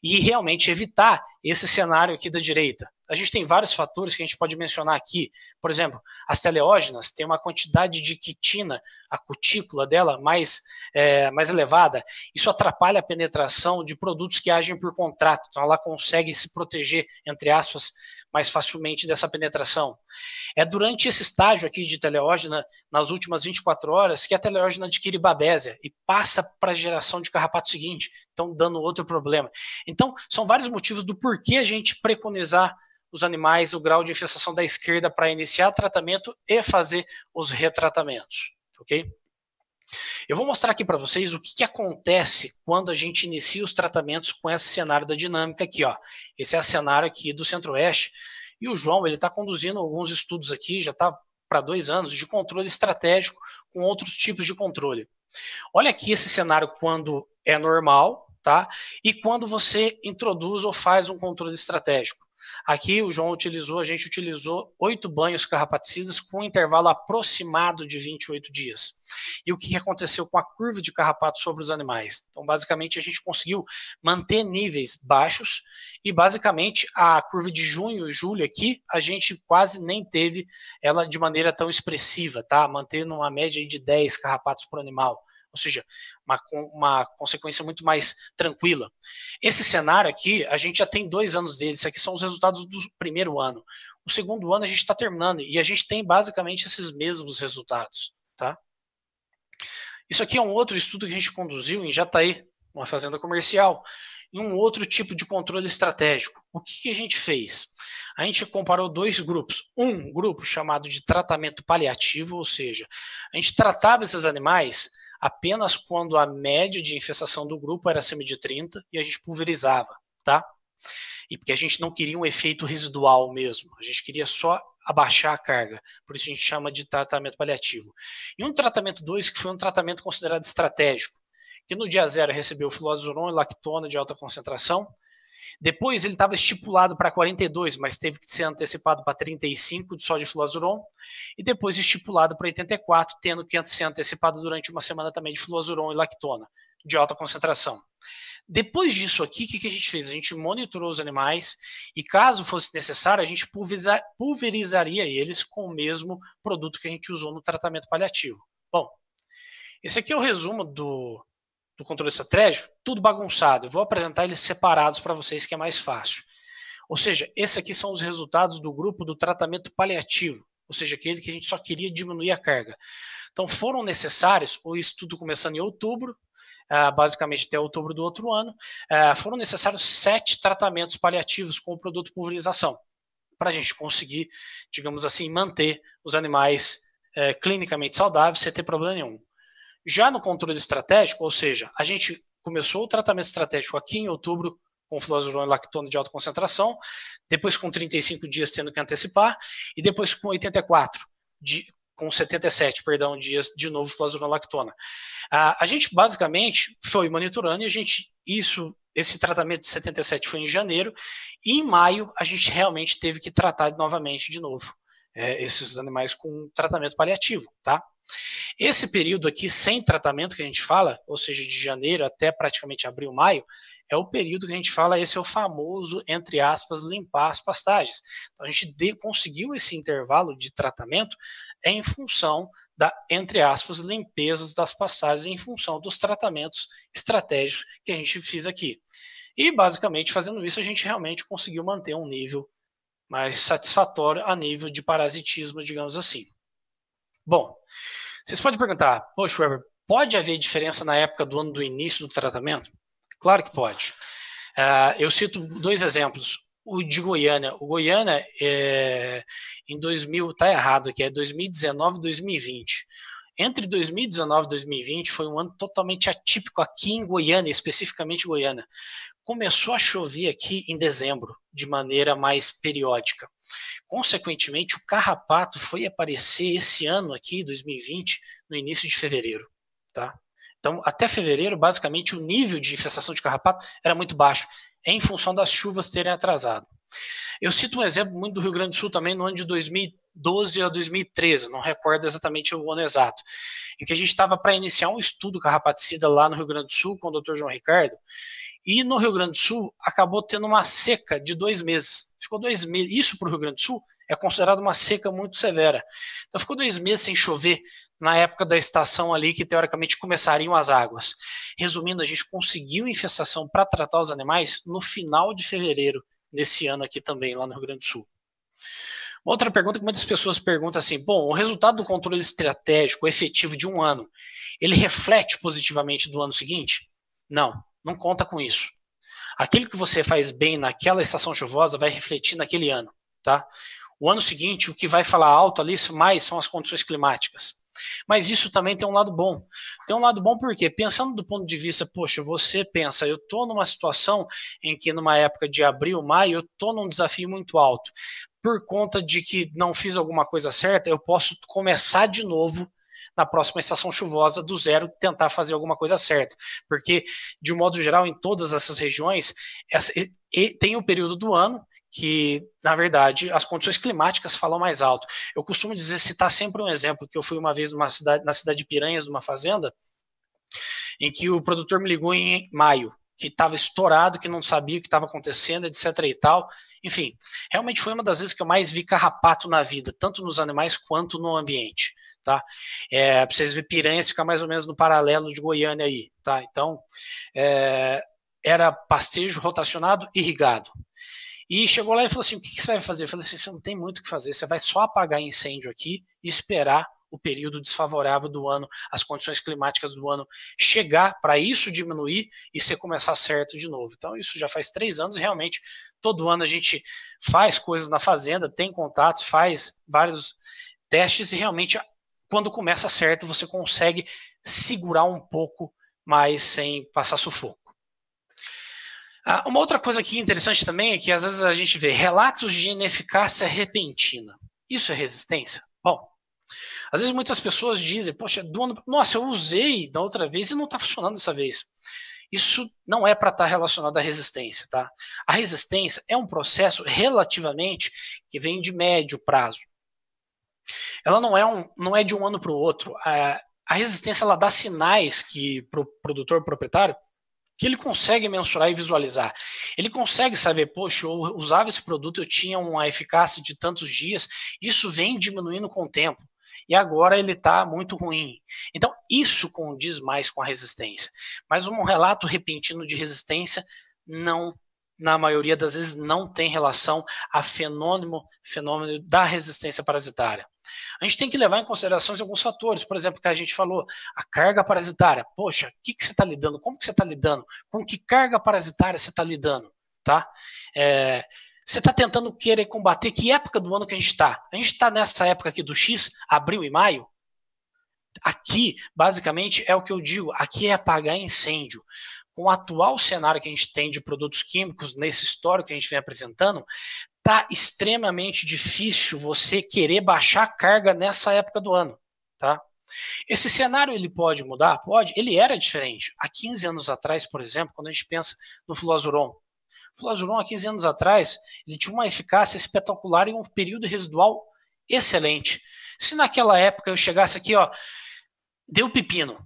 e realmente evitar esse cenário aqui da direita. A gente tem vários fatores que a gente pode mencionar aqui. Por exemplo, as teleógenas têm uma quantidade de quitina, a cutícula dela, mais, é, mais elevada. Isso atrapalha a penetração de produtos que agem por contrato. Então, ela consegue se proteger, entre aspas, mais facilmente dessa penetração. É durante esse estágio aqui de teleógena, nas últimas 24 horas, que a teleógena adquire babésia e passa para a geração de carrapato seguinte, então dando outro problema. Então, são vários motivos do porquê a gente preconizar os animais o grau de infestação da esquerda para iniciar tratamento e fazer os retratamentos, ok? Eu vou mostrar aqui para vocês o que, que, acontece quando a gente inicia os tratamentos com esse cenário da dinâmica aqui. Ó. Esse é o cenário aqui do Centro-Oeste. E o João ele está conduzindo alguns estudos aqui, já está para dois anos, de controle estratégico com outros tipos de controle. Olha aqui esse cenário quando é normal, tá? E quando você introduz ou faz um controle estratégico. Aqui o João utilizou, a gente utilizou oito banhos carrapaticidas com um intervalo aproximado de 28 dias. E o que aconteceu com a curva de carrapato sobre os animais? Então, basicamente, a gente conseguiu manter níveis baixos e, basicamente, a curva de junho e julho aqui, a gente quase nem teve ela de maneira tão expressiva, tá? Mantendo uma média de 10 carrapatos por animal ou seja, uma, uma consequência muito mais tranquila. Esse cenário aqui, a gente já tem dois anos dele, isso aqui são os resultados do primeiro ano. O segundo ano a gente está terminando e a gente tem basicamente esses mesmos resultados, tá? Isso aqui é um outro estudo que a gente conduziu em Jataí, uma fazenda comercial, e um outro tipo de controle estratégico. O que, que a gente fez? A gente comparou dois grupos. Um grupo chamado de tratamento paliativo, ou seja, a gente tratava esses animais apenas quando a média de infestação do grupo era acima de 30 e a gente pulverizava, tá? E porque a gente não queria um efeito residual mesmo, a gente queria só abaixar a carga, por isso a gente chama de tratamento paliativo. E um tratamento 2 que foi um tratamento considerado estratégico, que no dia zero recebeu filozoron e lactona de alta concentração, depois ele estava estipulado para 42, mas teve que ser antecipado para 35 só de fluazuron. e depois estipulado para 84, tendo que ser antecipado durante uma semana também de fluazuron e lactona, de alta concentração. Depois disso aqui, o que, que, a gente fez? A gente monitorou os animais e, caso fosse necessário, a gente pulverizar, pulverizaria eles com o mesmo produto que a gente usou no tratamento paliativo. Bom, esse aqui é o resumo do, do controle estratégico, tudo bagunçado. Eu vou apresentar eles separados para vocês, que é mais fácil. Ou seja, esses aqui são os resultados do grupo do tratamento paliativo, ou seja, aquele que a gente só queria diminuir a carga. Então, foram necessários, o estudo começando em outubro, ah, basicamente até outubro do outro ano, ah, foram necessários sete tratamentos paliativos com o produto pulverização, para a gente conseguir, digamos assim, manter os animais eh, clinicamente saudáveis sem ter problema nenhum. Já no controle estratégico, ou seja, a gente começou o tratamento estratégico aqui em outubro com fluorazurona e lactona de alta concentração, depois com 35 dias tendo que antecipar e depois com 84 de, com 77, perdão, dias de novo e lactona. A, a gente basicamente foi monitorando e a gente isso esse tratamento de 77 foi em janeiro e em maio a gente realmente teve que tratar novamente de novo é, esses animais com tratamento paliativo, tá? Esse período aqui sem tratamento que a gente fala, ou seja, de janeiro até praticamente abril, maio, é o período que a gente fala, esse é o famoso, entre aspas, limpar as pastagens. Então, a gente de, conseguiu esse intervalo de tratamento em função da, entre aspas, limpezas das pastagens, em função dos tratamentos estratégicos que a gente fez aqui. E, basicamente, fazendo isso, a gente realmente conseguiu manter um nível mas satisfatório a nível de parasitismo, digamos assim. Bom, vocês podem perguntar, poxa, Weber, pode haver diferença na época do ano do início do tratamento? Claro que pode. Uh, eu cito dois exemplos. O de Goiânia. O Goiânia, é, em 2000, está errado aqui, é 2019 2020. Entre 2019 e 2020 foi um ano totalmente atípico aqui em Goiânia, especificamente Goiânia, começou a chover aqui em dezembro, de maneira mais periódica. Consequentemente, o carrapato foi aparecer esse ano aqui, 2020, no início de fevereiro. Tá? Então, até fevereiro, basicamente, o nível de infestação de carrapato era muito baixo, em função das chuvas terem atrasado. Eu cito um exemplo muito do Rio Grande do Sul também, no ano de 2012 a 2013, não recordo exatamente o ano exato, em que a gente estava para iniciar um estudo carrapaticida lá no Rio Grande do Sul com o Dr. João Ricardo, e no Rio Grande do Sul acabou tendo uma seca de dois meses. Ficou dois meses. Isso para o Rio Grande do Sul é considerado uma seca muito severa. Então ficou dois meses sem chover na época da estação ali que teoricamente começariam as águas. Resumindo, a gente conseguiu infestação para tratar os animais no final de fevereiro desse ano aqui também, lá no Rio Grande do Sul. Uma outra pergunta que muitas pessoas perguntam assim: bom, o resultado do controle estratégico efetivo de um ano, ele reflete positivamente do ano seguinte? Não, não conta com isso. Aquilo que você faz bem naquela estação chuvosa vai refletir naquele ano, tá? O ano seguinte, o que vai falar alto ali mais são as condições climáticas. Mas isso também tem um lado bom. Tem um lado bom porque, pensando do ponto de vista, poxa, você pensa, eu estou numa situação em que, numa época de abril, maio, eu estou num desafio muito alto. Por conta de que não fiz alguma coisa certa, eu posso começar de novo na próxima estação chuvosa do zero tentar fazer alguma coisa certa. Porque, de um modo geral, em todas essas regiões, essa, e, tem o período do ano que, na verdade, as condições climáticas falam mais alto. Eu costumo dizer, citar sempre um exemplo, que eu fui uma vez numa cidade, na cidade de Piranhas, numa fazenda, em que o produtor me ligou em maio, que estava estourado, que não sabia o que estava acontecendo, etc. e tal. Enfim, realmente foi uma das vezes que eu mais vi carrapato na vida, tanto nos animais quanto no ambiente tá? É, para vocês verem, Piranhas fica mais ou menos no paralelo de Goiânia aí, tá? Então, é, era pastejo rotacionado irrigado. E chegou lá e falou assim: o que, que você vai fazer? Eu falei assim: você não tem muito o que fazer, você vai só apagar incêndio aqui e esperar o período desfavorável do ano, as condições climáticas do ano chegar para isso diminuir e você começar certo de novo. Então, isso já faz três anos e realmente todo ano a gente faz coisas na fazenda, tem contatos, faz vários testes e realmente quando começa certo, você consegue segurar um pouco mais sem passar sufoco. Ah, uma outra coisa aqui interessante também é que às vezes a gente vê relatos de ineficácia repentina. Isso é resistência? Bom, às vezes muitas pessoas dizem, poxa, ano... nossa, eu usei da outra vez e não está funcionando dessa vez. Isso não é para estar tá relacionado à resistência, tá? A resistência é um processo relativamente que vem de médio prazo ela não é, um, não é de um ano para o outro. A, a resistência ela dá sinais que para o produtor proprietário que ele consegue mensurar e visualizar. Ele consegue saber, poxa, eu usava esse produto, eu tinha uma eficácia de tantos dias, isso vem diminuindo com o tempo. E agora ele está muito ruim. Então, isso condiz mais com a resistência. Mas um relato repentino de resistência não na maioria das vezes, não tem relação a fenômeno, fenômeno da resistência parasitária. A gente tem que levar em consideração alguns fatores, por exemplo, que a gente falou, a carga parasitária. Poxa, o que, que você está lidando? Como que você está lidando? Com que carga parasitária você está lidando? Tá? É, você está tentando querer combater que época do ano que a gente está? A gente está nessa época aqui do X, abril e maio? Aqui, basicamente, é o que eu digo, aqui é apagar incêndio com o atual cenário que a gente tem de produtos químicos, nesse histórico que a gente vem apresentando, tá extremamente difícil você querer baixar a carga nessa época do ano, tá? Esse cenário ele pode mudar? Pode. Ele era diferente. Há 15 anos atrás, por exemplo, quando a gente pensa no fluazuron. O há 15 anos atrás, ele tinha uma eficácia espetacular e um período residual excelente. Se naquela época eu chegasse aqui, ó, deu pepino,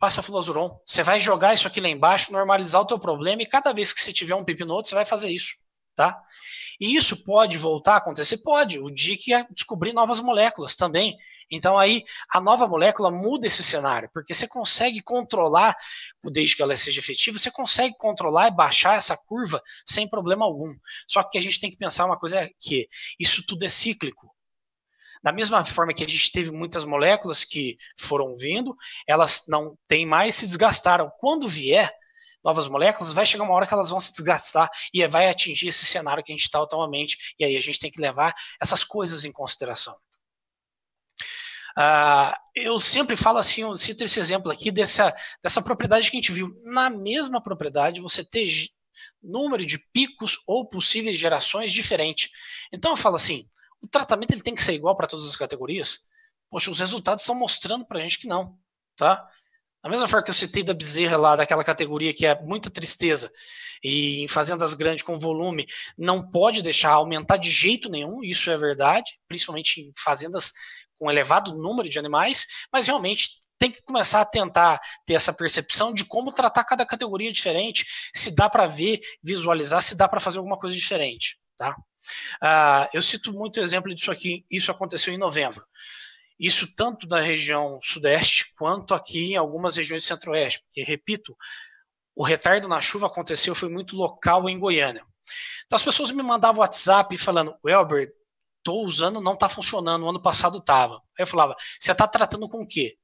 Passa fluazuron. Você vai jogar isso aqui lá embaixo, normalizar o teu problema e cada vez que você tiver um pepinoto, você vai fazer isso, tá? E isso pode voltar a acontecer? Pode. O DIC é descobrir novas moléculas também. Então aí a nova molécula muda esse cenário, porque você consegue controlar, desde que ela seja efetiva, você consegue controlar e baixar essa curva sem problema algum. Só que a gente tem que pensar uma coisa que isso tudo é cíclico. Da mesma forma que a gente teve muitas moléculas que foram vindo, elas não têm mais, se desgastaram. Quando vier novas moléculas, vai chegar uma hora que elas vão se desgastar e vai atingir esse cenário que a gente está atualmente. E aí a gente tem que levar essas coisas em consideração. Uh, eu sempre falo assim, eu cito esse exemplo aqui dessa, dessa propriedade que a gente viu. Na mesma propriedade, você tem número de picos ou possíveis gerações diferente. Então eu falo assim, o tratamento ele tem que ser igual para todas as categorias? Poxa, os resultados estão mostrando para a gente que não, tá? Da mesma forma que eu citei da Bezerra lá, daquela categoria que é muita tristeza, e em fazendas grandes com volume, não pode deixar aumentar de jeito nenhum, isso é verdade, principalmente em fazendas com elevado número de animais, mas realmente tem que começar a tentar ter essa percepção de como tratar cada categoria diferente, se dá para ver, visualizar, se dá para fazer alguma coisa diferente, tá? Ah, eu cito muito exemplo disso aqui, isso aconteceu em novembro. Isso tanto na região sudeste quanto aqui em algumas regiões do centro-oeste, porque, repito, o retardo na chuva aconteceu, foi muito local em Goiânia. Então as pessoas me mandavam WhatsApp falando, Welber, tô usando, não tá funcionando, o ano passado tava. Aí eu falava, você tá tratando com o quê?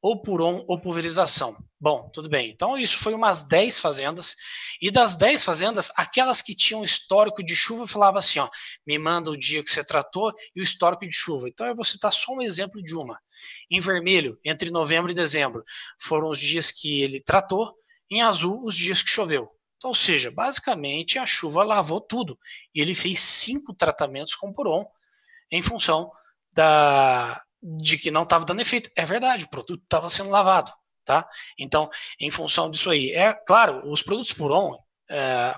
ou por on ou pulverização. Bom, tudo bem. Então, isso foi umas 10 fazendas. E das 10 fazendas, aquelas que tinham histórico de chuva falava assim: ó, me manda o dia que você tratou e o histórico de chuva. Então, eu vou citar só um exemplo de uma. Em vermelho, entre novembro e dezembro, foram os dias que ele tratou. Em azul, os dias que choveu. Então, ou seja, basicamente a chuva lavou tudo. E ele fez cinco tratamentos com poron em função da, de que não estava dando efeito. É verdade, o produto estava sendo lavado, tá? Então, em função disso aí, é claro, os produtos por on, é,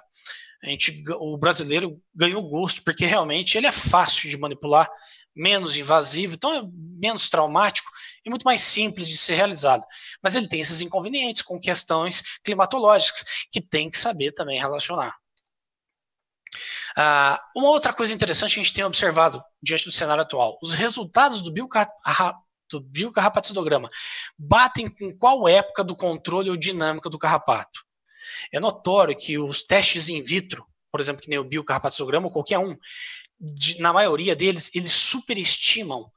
a gente, o brasileiro ganhou gosto porque realmente ele é fácil de manipular, menos invasivo, então é menos traumático e muito mais simples de ser realizado. Mas ele tem esses inconvenientes com questões climatológicas que tem que saber também relacionar. Ah, uma outra coisa interessante que a gente tem observado diante do cenário atual: os resultados do bio carrapatidograma batem com qual época do controle ou dinâmica do carrapato? É notório que os testes in vitro, por exemplo, que nem o biocarrapatidograma ou qualquer um, de, na maioria deles, eles superestimam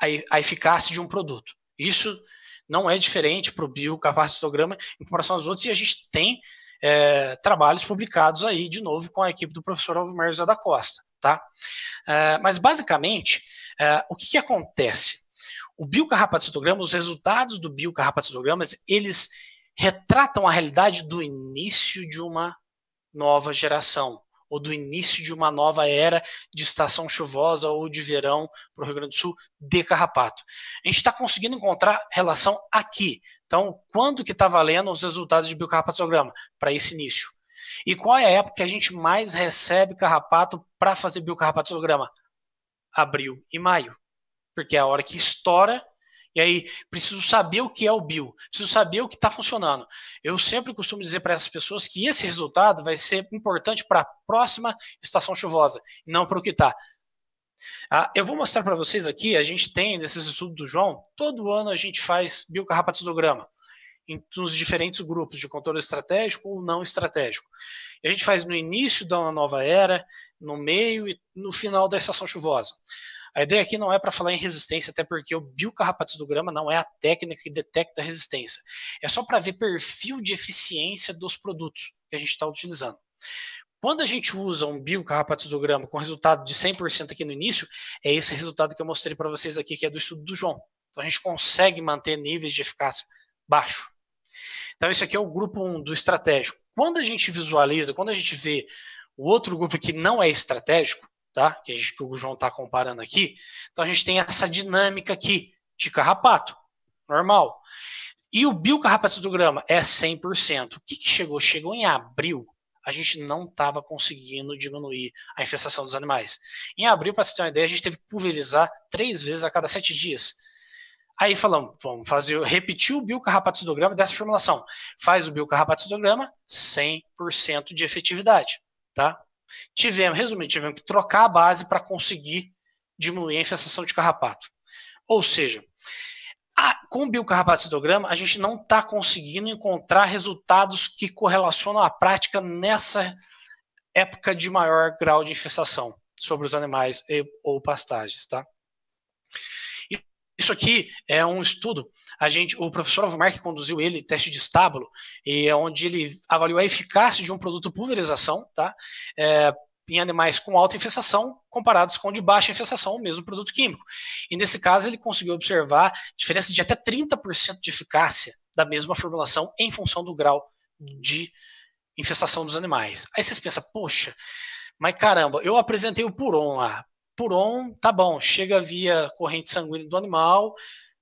a, a eficácia de um produto. Isso não é diferente para o biocarpacitograma em comparação aos outros, e a gente tem é, trabalhos publicados aí, de novo, com a equipe do professor Alvimar José da Costa. Tá? É, mas, basicamente, é, o que, que acontece? O biocarrapatocitograma, os resultados do biocarrapatocitograma, eles retratam a realidade do início de uma nova geração ou do início de uma nova era de estação chuvosa ou de verão para o Rio Grande do Sul de carrapato. A gente está conseguindo encontrar relação aqui. Então, quando que está valendo os resultados de biocarrapatograma? Para esse início. E qual é a época que a gente mais recebe carrapato para fazer biocarrapatograma? Abril e maio. Porque é a hora que estoura e aí, preciso saber o que é o BIO, preciso saber o que está funcionando. Eu sempre costumo dizer para essas pessoas que esse resultado vai ser importante para a próxima estação chuvosa, não para o que está. Ah, eu vou mostrar para vocês aqui, a gente tem nesses estudos do João, todo ano a gente faz bio do nos diferentes grupos de controle estratégico ou não estratégico. A gente faz no início da nova era, no meio e no final da estação chuvosa. A ideia aqui não é para falar em resistência, até porque o biocarrapato do grama não é a técnica que detecta a resistência. É só para ver perfil de eficiência dos produtos que a gente está utilizando. Quando a gente usa um biocarrapato do grama com resultado de 100% aqui no início, é esse resultado que eu mostrei para vocês aqui, que é do estudo do João. Então a gente consegue manter níveis de eficácia baixo. Então esse aqui é o grupo 1 um do estratégico. Quando a gente visualiza, quando a gente vê o outro grupo que não é estratégico, tá? Que, gente, que o João está comparando aqui. Então a gente tem essa dinâmica aqui de carrapato, normal. E o biocarrapato do grama é 100%. O que, que chegou? Chegou em abril, a gente não estava conseguindo diminuir a infestação dos animais. Em abril, para você ter uma ideia, a gente teve que pulverizar três vezes a cada sete dias. Aí falamos, vamos fazer, repetir o biocarrapatosograma dessa formulação. Faz o biocarrapatosograma 100% de efetividade, tá? Tivemos, resumindo, tivemos que trocar a base para conseguir diminuir a infestação de carrapato. Ou seja, a, com o biocarrapatocitograma, a gente não está conseguindo encontrar resultados que correlacionam a prática nessa época de maior grau de infestação sobre os animais e, ou pastagens, tá? Isso aqui é um estudo. A gente, o professor Alvomar que conduziu ele, teste de estábulo, e é onde ele avaliou a eficácia de um produto pulverização, tá? É, em animais com alta infestação comparados com de baixa infestação, o mesmo produto químico. E nesse caso, ele conseguiu observar diferença de até 30% de eficácia da mesma formulação em função do grau de infestação dos animais. Aí vocês pensam, poxa, mas caramba, eu apresentei o Puron lá, por on, tá bom, chega via corrente sanguínea do animal,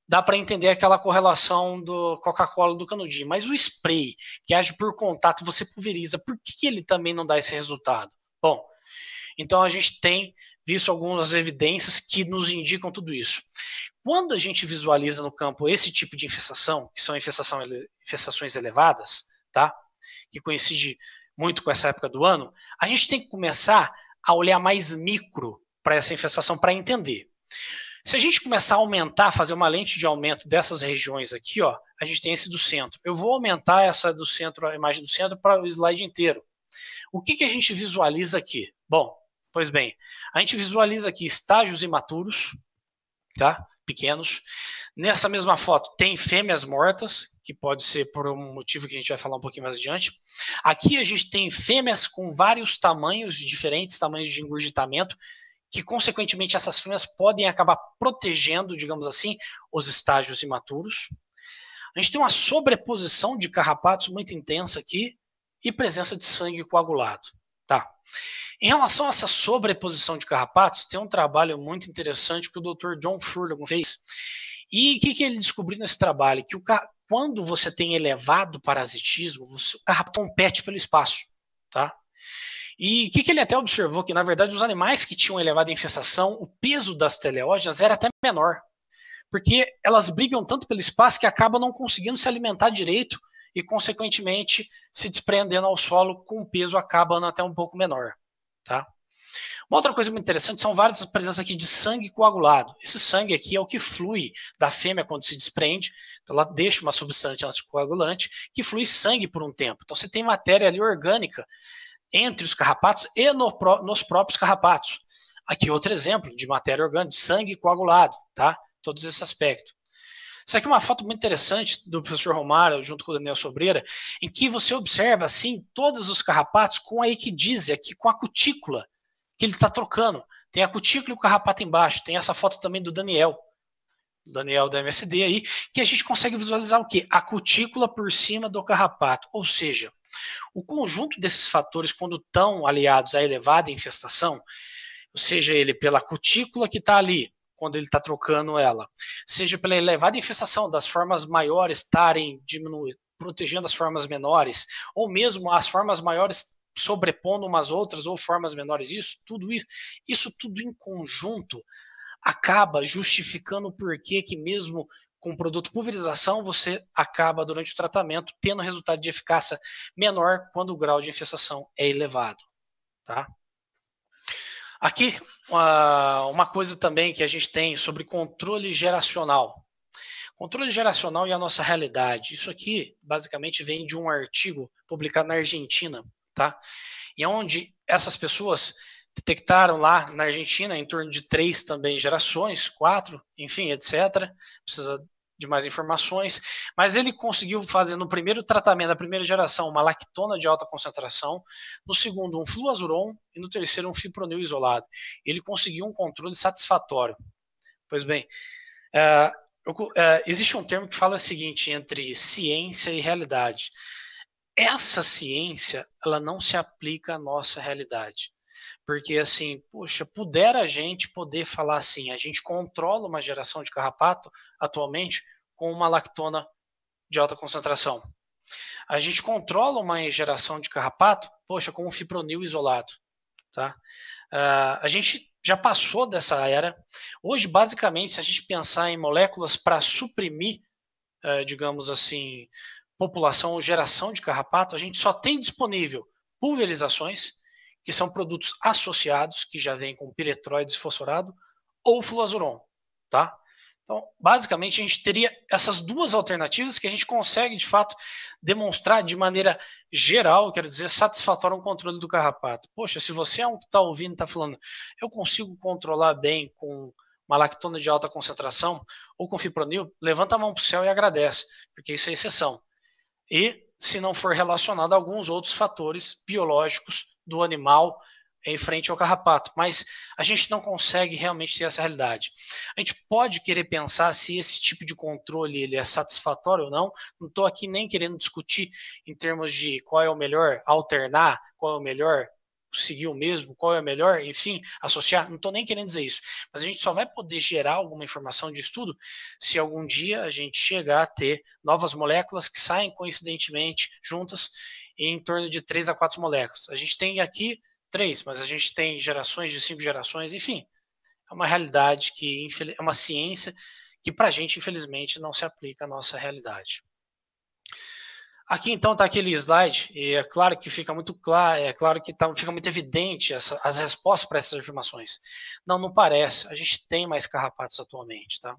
dá para entender aquela correlação do Coca-Cola do canudinho. Mas o spray, que age por contato, você pulveriza, por que ele também não dá esse resultado? Bom, então a gente tem visto algumas evidências que nos indicam tudo isso. Quando a gente visualiza no campo esse tipo de infestação, que são infestação, infestações elevadas, tá? que coincide muito com essa época do ano, a gente tem que começar a olhar mais micro para essa infestação para entender. Se a gente começar a aumentar, fazer uma lente de aumento dessas regiões aqui, ó, a gente tem esse do centro. Eu vou aumentar essa do centro, a imagem do centro, para o slide inteiro. O que, que a gente visualiza aqui? Bom, pois bem, a gente visualiza aqui estágios imaturos, tá? Pequenos. Nessa mesma foto tem fêmeas mortas, que pode ser por um motivo que a gente vai falar um pouquinho mais adiante. Aqui a gente tem fêmeas com vários tamanhos, diferentes tamanhos de engurgitamento, que, consequentemente, essas fêmeas podem acabar protegendo, digamos assim, os estágios imaturos. A gente tem uma sobreposição de carrapatos muito intensa aqui e presença de sangue coagulado. Tá. Em relação a essa sobreposição de carrapatos, tem um trabalho muito interessante que o Dr. John Furlong fez. E o que, que, ele descobriu nesse trabalho? Que o, quando você tem elevado parasitismo, você, o carrapato compete é pelo espaço. Tá? E o que, que, ele até observou? Que, na verdade, os animais que tinham elevada infestação, o peso das teleógenas era até menor, porque elas brigam tanto pelo espaço que acabam não conseguindo se alimentar direito e, consequentemente, se desprendendo ao solo com um peso acabando até um pouco menor. Tá? Uma outra coisa muito interessante são várias presenças aqui de sangue coagulado. Esse sangue aqui é o que flui da fêmea quando se desprende. Então ela deixa uma substância anticoagulante que flui sangue por um tempo. Então você tem matéria ali orgânica entre os carrapatos e no, nos próprios carrapatos. Aqui outro exemplo de matéria orgânica, de sangue coagulado, tá? Todos esse aspecto. Isso aqui é uma foto muito interessante do professor Romário, junto com o Daniel Sobreira, em que você observa, assim, todos os carrapatos com a equidise, aqui com a cutícula que ele está trocando. Tem a cutícula e o carrapato embaixo. Tem essa foto também do Daniel, Daniel da MSD aí, que a gente consegue visualizar o quê? A cutícula por cima do carrapato, ou seja, o conjunto desses fatores, quando estão aliados à elevada infestação, seja ele pela cutícula que está ali, quando ele está trocando ela, seja pela elevada infestação das formas maiores estarem protegendo as formas menores, ou mesmo as formas maiores sobrepondo umas outras ou formas menores, isso tudo isso, isso tudo em conjunto acaba justificando por porquê que mesmo com o produto pulverização, você acaba durante o tratamento tendo resultado de eficácia menor quando o grau de infestação é elevado. Tá? Aqui, uma, uma coisa também que a gente tem sobre controle geracional. Controle geracional e a nossa realidade. Isso aqui, basicamente, vem de um artigo publicado na Argentina, tá? E é onde essas pessoas detectaram lá na Argentina em torno de três também gerações, quatro, enfim, etc. Precisa de mais informações, mas ele conseguiu fazer no primeiro tratamento da primeira geração uma lactona de alta concentração, no segundo um fluazuron e no terceiro um fipronil isolado. Ele conseguiu um controle satisfatório. Pois bem, uh, eu, uh, existe um termo que fala o seguinte entre ciência e realidade. Essa ciência ela não se aplica à nossa realidade. Porque, assim, poxa, pudera a gente poder falar assim, a gente controla uma geração de carrapato atualmente com uma lactona de alta concentração. A gente controla uma geração de carrapato, poxa, com um fipronil isolado. Tá? Uh, a gente já passou dessa era. Hoje, basicamente, se a gente pensar em moléculas para suprimir, uh, digamos assim, população ou geração de carrapato, a gente só tem disponível pulverizações que são produtos associados, que já vêm com piretroide fosforado ou fluazuron, tá? Então, basicamente, a gente teria essas duas alternativas que a gente consegue, de fato, demonstrar de maneira geral, quero dizer, satisfatória um controle do carrapato. Poxa, se você é um que está ouvindo, está falando, eu consigo controlar bem com uma lactona de alta concentração ou com fipronil, levanta a mão para o céu e agradece, porque isso é exceção. E se não for relacionado a alguns outros fatores biológicos do animal em frente ao carrapato, mas a gente não consegue realmente ter essa realidade. A gente pode querer pensar se esse tipo de controle ele é satisfatório ou não. Não estou aqui nem querendo discutir em termos de qual é o melhor alternar, qual é o melhor seguir o mesmo, qual é a melhor, enfim, associar, não estou nem querendo dizer isso, mas a gente só vai poder gerar alguma informação de estudo se algum dia a gente chegar a ter novas moléculas que saem coincidentemente juntas em torno de três a quatro moléculas. A gente tem aqui três, mas a gente tem gerações de cinco gerações, enfim, é uma realidade que é uma ciência que para a gente infelizmente não se aplica à nossa realidade. Aqui então está aquele slide, e é claro que fica muito claro, é claro que tá, fica muito evidente essa, as respostas para essas afirmações. Não, não parece. A gente tem mais carrapatos atualmente, tá?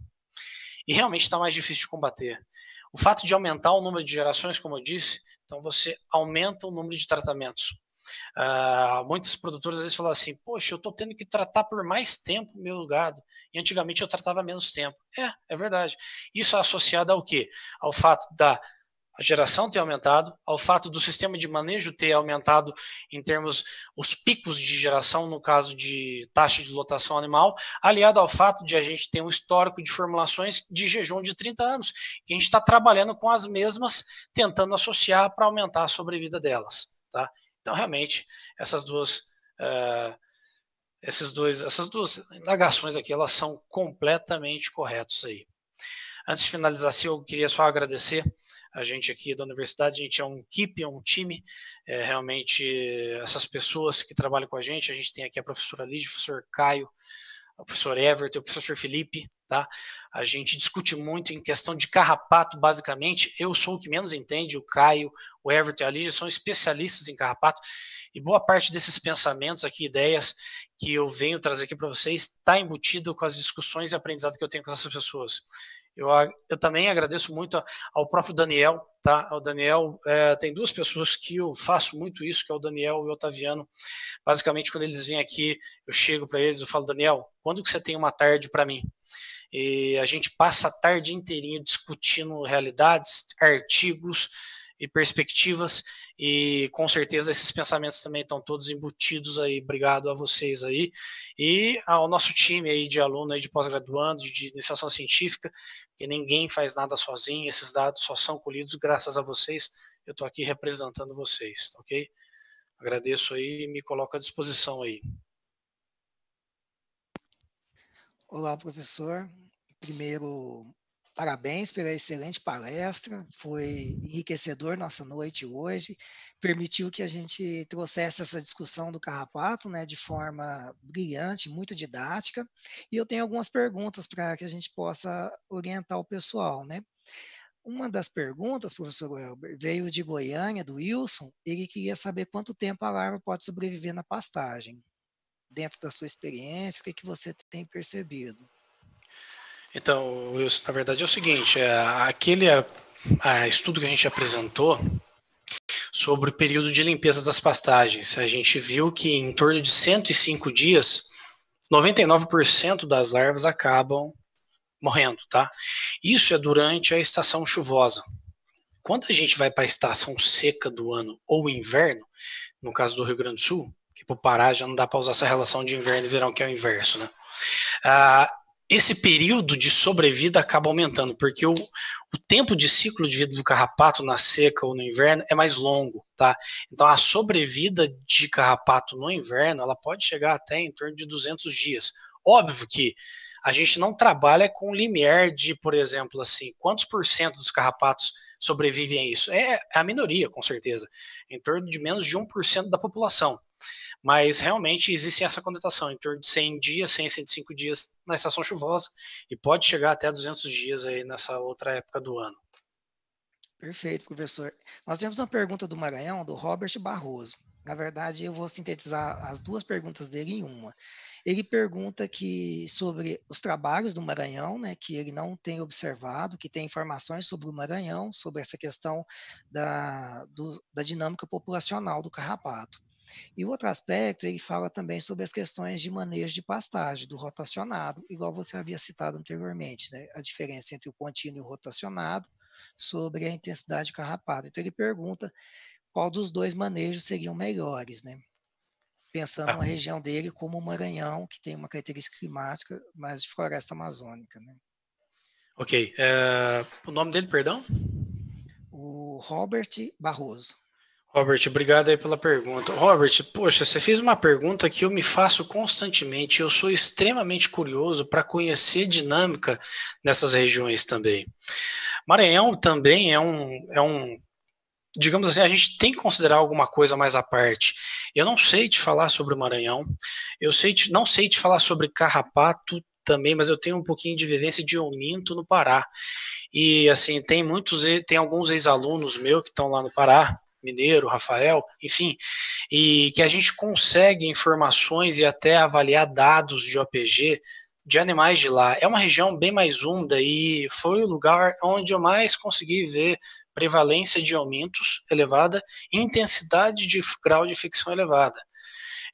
E realmente está mais difícil de combater. O fato de aumentar o número de gerações, como eu disse, então você aumenta o número de tratamentos. Uh, muitos produtores às vezes falam assim: Poxa, eu estou tendo que tratar por mais tempo meu gado, e antigamente eu tratava menos tempo. É, é verdade. Isso é associado ao que? Ao fato da a geração ter aumentado, ao fato do sistema de manejo ter aumentado em termos os picos de geração no caso de taxa de lotação animal, aliado ao fato de a gente ter um histórico de formulações de jejum de 30 anos, que a gente está trabalhando com as mesmas, tentando associar para aumentar a sobrevida delas, tá? Então realmente essas duas uh, esses dois, essas duas indagações aqui, elas são completamente corretas aí. Antes de finalizar, eu queria só agradecer a gente aqui da universidade, a gente é um equipe, é um time. É, realmente, essas pessoas que trabalham com a gente, a gente tem aqui a professora Lídia, o professor Caio, o professor Everton, o professor Felipe, tá? A gente discute muito em questão de carrapato, basicamente. Eu sou o que menos entende, o Caio, o Everton e a Lídia são especialistas em carrapato, e boa parte desses pensamentos aqui, ideias que eu venho trazer aqui para vocês, está embutido com as discussões e aprendizado que eu tenho com essas pessoas. Eu, eu também agradeço muito ao próprio Daniel, tá? Ao Daniel, é, tem duas pessoas que eu faço muito isso, que é o Daniel e o Otaviano. Basicamente, quando eles vêm aqui, eu chego para eles, eu falo, Daniel, quando que você tem uma tarde para mim? E a gente passa a tarde inteirinha discutindo realidades, artigos, e perspectivas. E com certeza esses pensamentos também estão todos embutidos aí. Obrigado a vocês aí e ao nosso time aí de aluno aí de pós-graduando, de iniciação científica, que ninguém faz nada sozinho. Esses dados só são colhidos graças a vocês. Eu estou aqui representando vocês, tá ok? Agradeço aí e me coloco à disposição aí. Olá, professor. Primeiro, Parabéns pela excelente palestra, foi enriquecedor nossa noite hoje, permitiu que a gente trouxesse essa discussão do carrapato, né, de forma brilhante, muito didática. E eu tenho algumas perguntas para que a gente possa orientar o pessoal, né? Uma das perguntas, professor Welber, veio de Goiânia, do Wilson. Ele queria saber quanto tempo a larva pode sobreviver na pastagem. Dentro da sua experiência, o que, que você tem percebido? Então, Wilson, na verdade é o seguinte, é, aquele a, é, a estudo que a gente apresentou sobre o período de limpeza das pastagens, a gente viu que em torno de 105 dias, 99% das larvas acabam morrendo, tá? Isso é durante a estação chuvosa. Quando a gente vai para a estação seca do ano ou inverno, no caso do Rio Grande do Sul, que para o Pará já não dá para usar essa relação de inverno e verão, que é o inverso, né? Ah, esse período de sobrevida acaba aumentando, porque o, o tempo de ciclo de vida do carrapato na seca ou no inverno é mais longo, tá? Então a sobrevida de carrapato no inverno, ela pode chegar até em torno de 200 dias. Óbvio que a gente não trabalha com limiar de, por exemplo, assim, quantos por cento dos carrapatos sobrevivem a isso? É a minoria, com certeza, em torno de menos de 1% da população mas realmente existe essa conotação, em torno de 100 dias, 100, 105 dias na estação chuvosa, e pode chegar até 200 dias aí nessa outra época do ano. Perfeito, professor. Nós temos uma pergunta do Maranhão, do Robert Barroso. Na verdade, eu vou sintetizar as duas perguntas dele em uma. Ele pergunta que sobre os trabalhos do Maranhão, né, que ele não tem observado, que tem informações sobre o Maranhão, sobre essa questão da, do, da dinâmica populacional do carrapato. E o outro aspecto, ele fala também sobre as questões de manejo de pastagem, do rotacionado, igual você havia citado anteriormente, né? a diferença entre o contínuo e o rotacionado, sobre a intensidade de carrapato. Então, ele pergunta qual dos dois manejos seriam melhores, né? pensando ah. na região dele como o Maranhão, que tem uma característica climática mais de floresta amazônica. Né? Ok. Eh, o nome dele, perdão? O Robert Barroso. Robert, obrigado aí pela pergunta. Robert, poxa, você fez uma pergunta que eu me faço constantemente. Eu sou extremamente curioso para conhecer dinâmica nessas regiões também. Maranhão também é um, é um digamos assim, a gente tem que considerar alguma coisa mais à parte. Eu não sei te falar sobre o Maranhão, eu sei te, não sei te falar sobre Carrapato também, mas eu tenho um pouquinho de vivência de Olinto no Pará. E assim, tem muitos, tem alguns ex-alunos meus que estão lá no Pará, Mineiro, Rafael, enfim, e que a gente consegue informações e até avaliar dados de OPG de animais de lá. É uma região bem mais úmida e foi o lugar onde eu mais consegui ver prevalência de aumentos elevada e intensidade de grau de infecção elevada.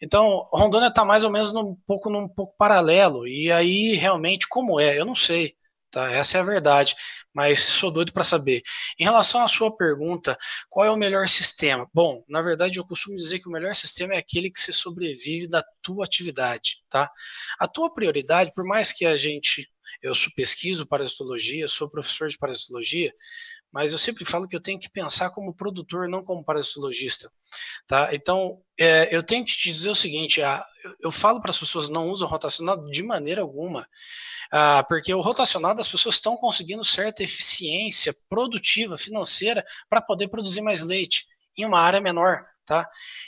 Então, Rondônia está mais ou menos num pouco num pouco paralelo. E aí, realmente, como é? Eu não sei. Tá? Essa é a verdade, mas sou doido para saber. Em relação à sua pergunta, qual é o melhor sistema? Bom, na verdade eu costumo dizer que o melhor sistema é aquele que se sobrevive da tua atividade, tá? A tua prioridade, por mais que a gente eu sou pesquiso parasitologia, sou professor de parasitologia, mas eu sempre falo que eu tenho que pensar como produtor, não como parasitologista. Tá? Então, é, eu tenho que te dizer o seguinte: a, eu, eu, falo para as pessoas não usam rotacionado de maneira alguma, a, porque o rotacionado as pessoas estão conseguindo certa eficiência produtiva, financeira, para poder produzir mais leite em uma área menor tá?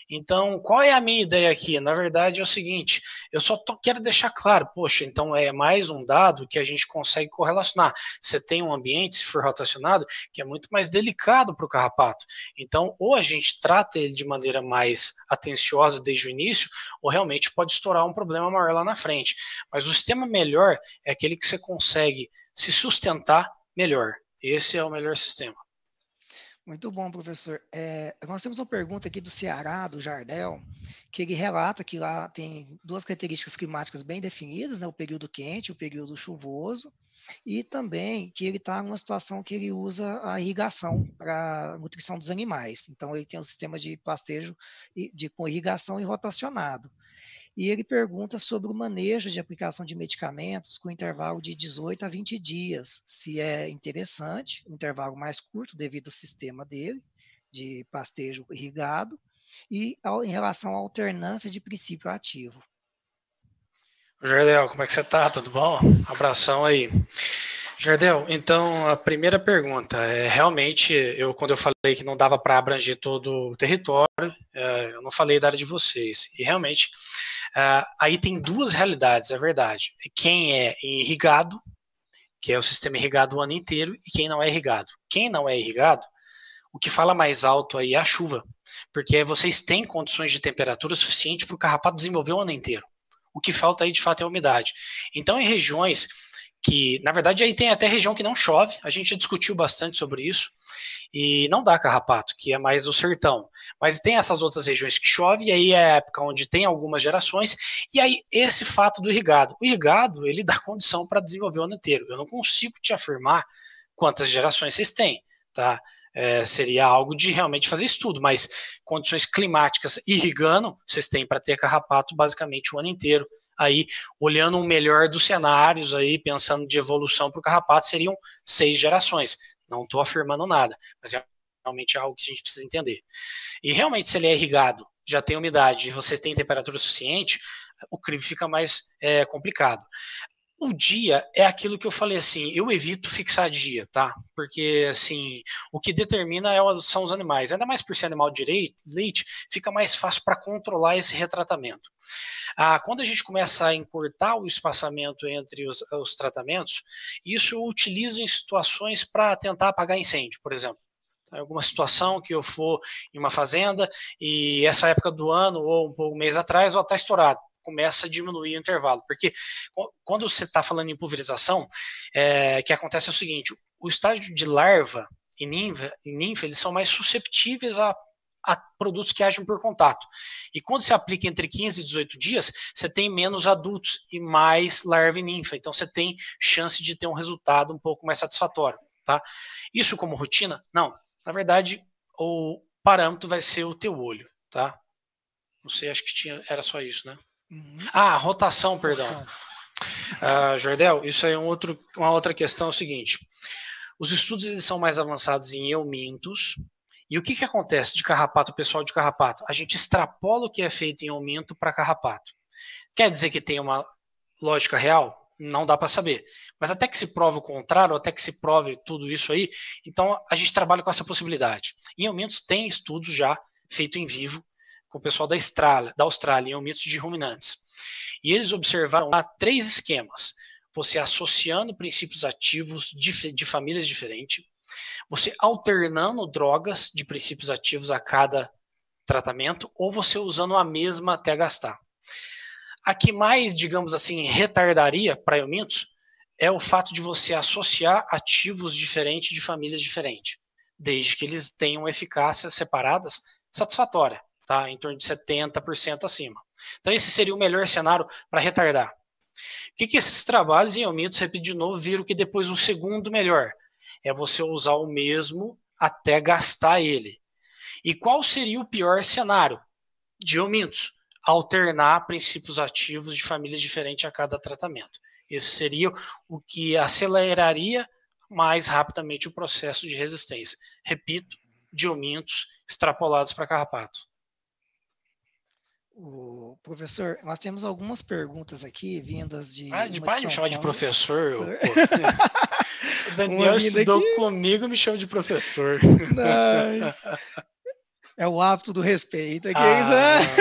Então, qual é a minha ideia aqui? Na verdade, é o seguinte: eu só tô, quero deixar claro, poxa, então é mais um dado que a gente consegue correlacionar. Você tem um ambiente, se for rotacionado, que é muito mais delicado para o carrapato. Então, ou a gente trata ele de maneira mais atenciosa desde o início, ou realmente pode estourar um problema maior lá na frente. Mas o sistema melhor é aquele que você consegue se sustentar melhor. Esse é o melhor sistema. Muito bom, professor. É, nós temos uma pergunta aqui do Ceará, do Jardel, que ele relata que lá tem duas características climáticas bem definidas, né? o período quente o período chuvoso, e também que ele está numa situação que ele usa a irrigação para nutrição dos animais. Então, ele tem um sistema de pastejo de, com irrigação e rotacionado e ele pergunta sobre o manejo de aplicação de medicamentos com intervalo de 18 a 20 dias, se é interessante, um intervalo mais curto devido ao sistema dele, de pastejo irrigado, e ao, em relação à alternância de princípio ativo. Jardel, como é que você está? Tudo bom? Abração aí. Jardel, então a primeira pergunta é realmente eu quando eu falei que não dava para abranger todo o território, é, eu não falei da área de vocês e realmente Uh, aí tem duas realidades, é verdade. Quem é irrigado, que é o sistema irrigado o ano inteiro, e quem não é irrigado. Quem não é irrigado, o que fala mais alto aí é a chuva, porque vocês têm condições de temperatura suficiente para o carrapato desenvolver o ano inteiro. O que falta aí de fato é a umidade. Então, em regiões que, na verdade, aí tem até região que não chove, a gente já discutiu bastante sobre isso, e não dá carrapato, que é mais o sertão. Mas tem essas outras regiões que chove, e aí é a época onde tem algumas gerações, e aí esse fato do irrigado. O irrigado, ele dá condição para desenvolver o ano inteiro. Eu não consigo te afirmar quantas gerações vocês têm, tá? É, seria algo de realmente fazer estudo, mas condições climáticas irrigando, vocês têm para ter carrapato basicamente o ano inteiro aí olhando o melhor dos cenários aí, pensando de evolução para o carrapato, seriam seis gerações. Não estou afirmando nada, mas é realmente algo que a gente precisa entender. E realmente, se ele é irrigado, já tem umidade e você tem temperatura suficiente, o crivo fica mais é, complicado. O dia é aquilo que eu falei assim, eu evito fixar dia, tá? Porque assim, o que determina é são os animais. Ainda mais por ser animal de leite, fica mais fácil para controlar esse retratamento. Ah, quando a gente começa a encurtar o espaçamento entre os, os tratamentos, isso eu utilizo em situações para tentar apagar incêndio, por exemplo tá? alguma situação que eu for em uma fazenda e essa época do ano ou um mês atrás, ó, tá estourado começa a diminuir o intervalo. Porque quando você está falando em pulverização, é, que acontece é o seguinte: o estágio de larva e ninfa, e ninfa eles são mais susceptíveis a a produtos que agem por contato. E quando se aplica entre 15 e 18 dias, você tem menos adultos e mais larva e ninfa. Então você tem chance de ter um resultado um pouco mais satisfatório. Tá? Isso como rotina? Não. Na verdade, o parâmetro vai ser o teu olho. Tá? Não sei, acho que tinha, era só isso, né? Uhum. Ah, rotação, perdão. Rotação. Uh, Jordel, isso aí é um outro, uma outra questão, é o seguinte. Os estudos eles são mais avançados em eumintos, e o que, que acontece de carrapato, pessoal de carrapato? A gente extrapola o que é feito em aumento para carrapato. Quer dizer que tem uma lógica real? Não dá para saber. Mas até que se prove o contrário, até que se prove tudo isso aí, então a gente trabalha com essa possibilidade. Em aumentos tem estudos já feito em vivo com o pessoal da Austrália, da Austrália em homitos de ruminantes. E eles observaram lá três esquemas. Você associando princípios ativos de, de famílias diferentes, você alternando drogas de princípios ativos a cada tratamento, ou você usando a mesma até gastar. A que mais, digamos assim, retardaria para eumintos é o fato de você associar ativos diferentes de famílias diferentes, desde que eles tenham eficácia separadas satisfatória tá? em torno de 70% acima. Então, esse seria o melhor cenário para retardar. O que, que esses trabalhos, em aumentos repito de novo, viram que depois um segundo melhor é você usar o mesmo até gastar ele. E qual seria o pior cenário? De aumentos alternar princípios ativos de famílias diferentes a cada tratamento. Esse seria o que aceleraria mais rapidamente o processo de resistência. Repito, de aumentos extrapolados para carrapato o professor, nós temos algumas perguntas aqui vindas de. Ah, de pai me chama de professor. o Daniel estudou aqui... comigo e me chama de professor. Não, é o hábito do respeito. Aqui, é é né?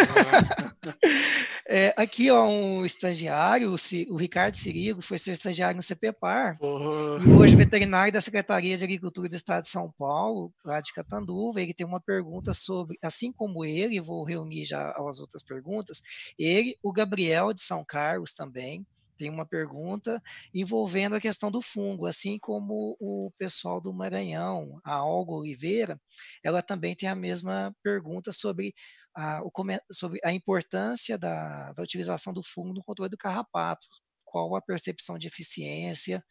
ah. É, aqui, ó, um estagiário, o, Ricardo Sirigo, foi seu estagiário no CPPAR, uhum. e hoje veterinário da Secretaria de Agricultura do Estado de São Paulo, lá de Catanduva, ele tem uma pergunta sobre, assim como ele, vou reunir já as outras perguntas, ele, o Gabriel de São Carlos também, tem uma pergunta envolvendo a questão do fungo, assim como o pessoal do Maranhão, a Olga Oliveira, ela também tem a mesma pergunta sobre a, o, sobre a importância da, da utilização do fungo no controle do carrapato, qual a percepção de eficiência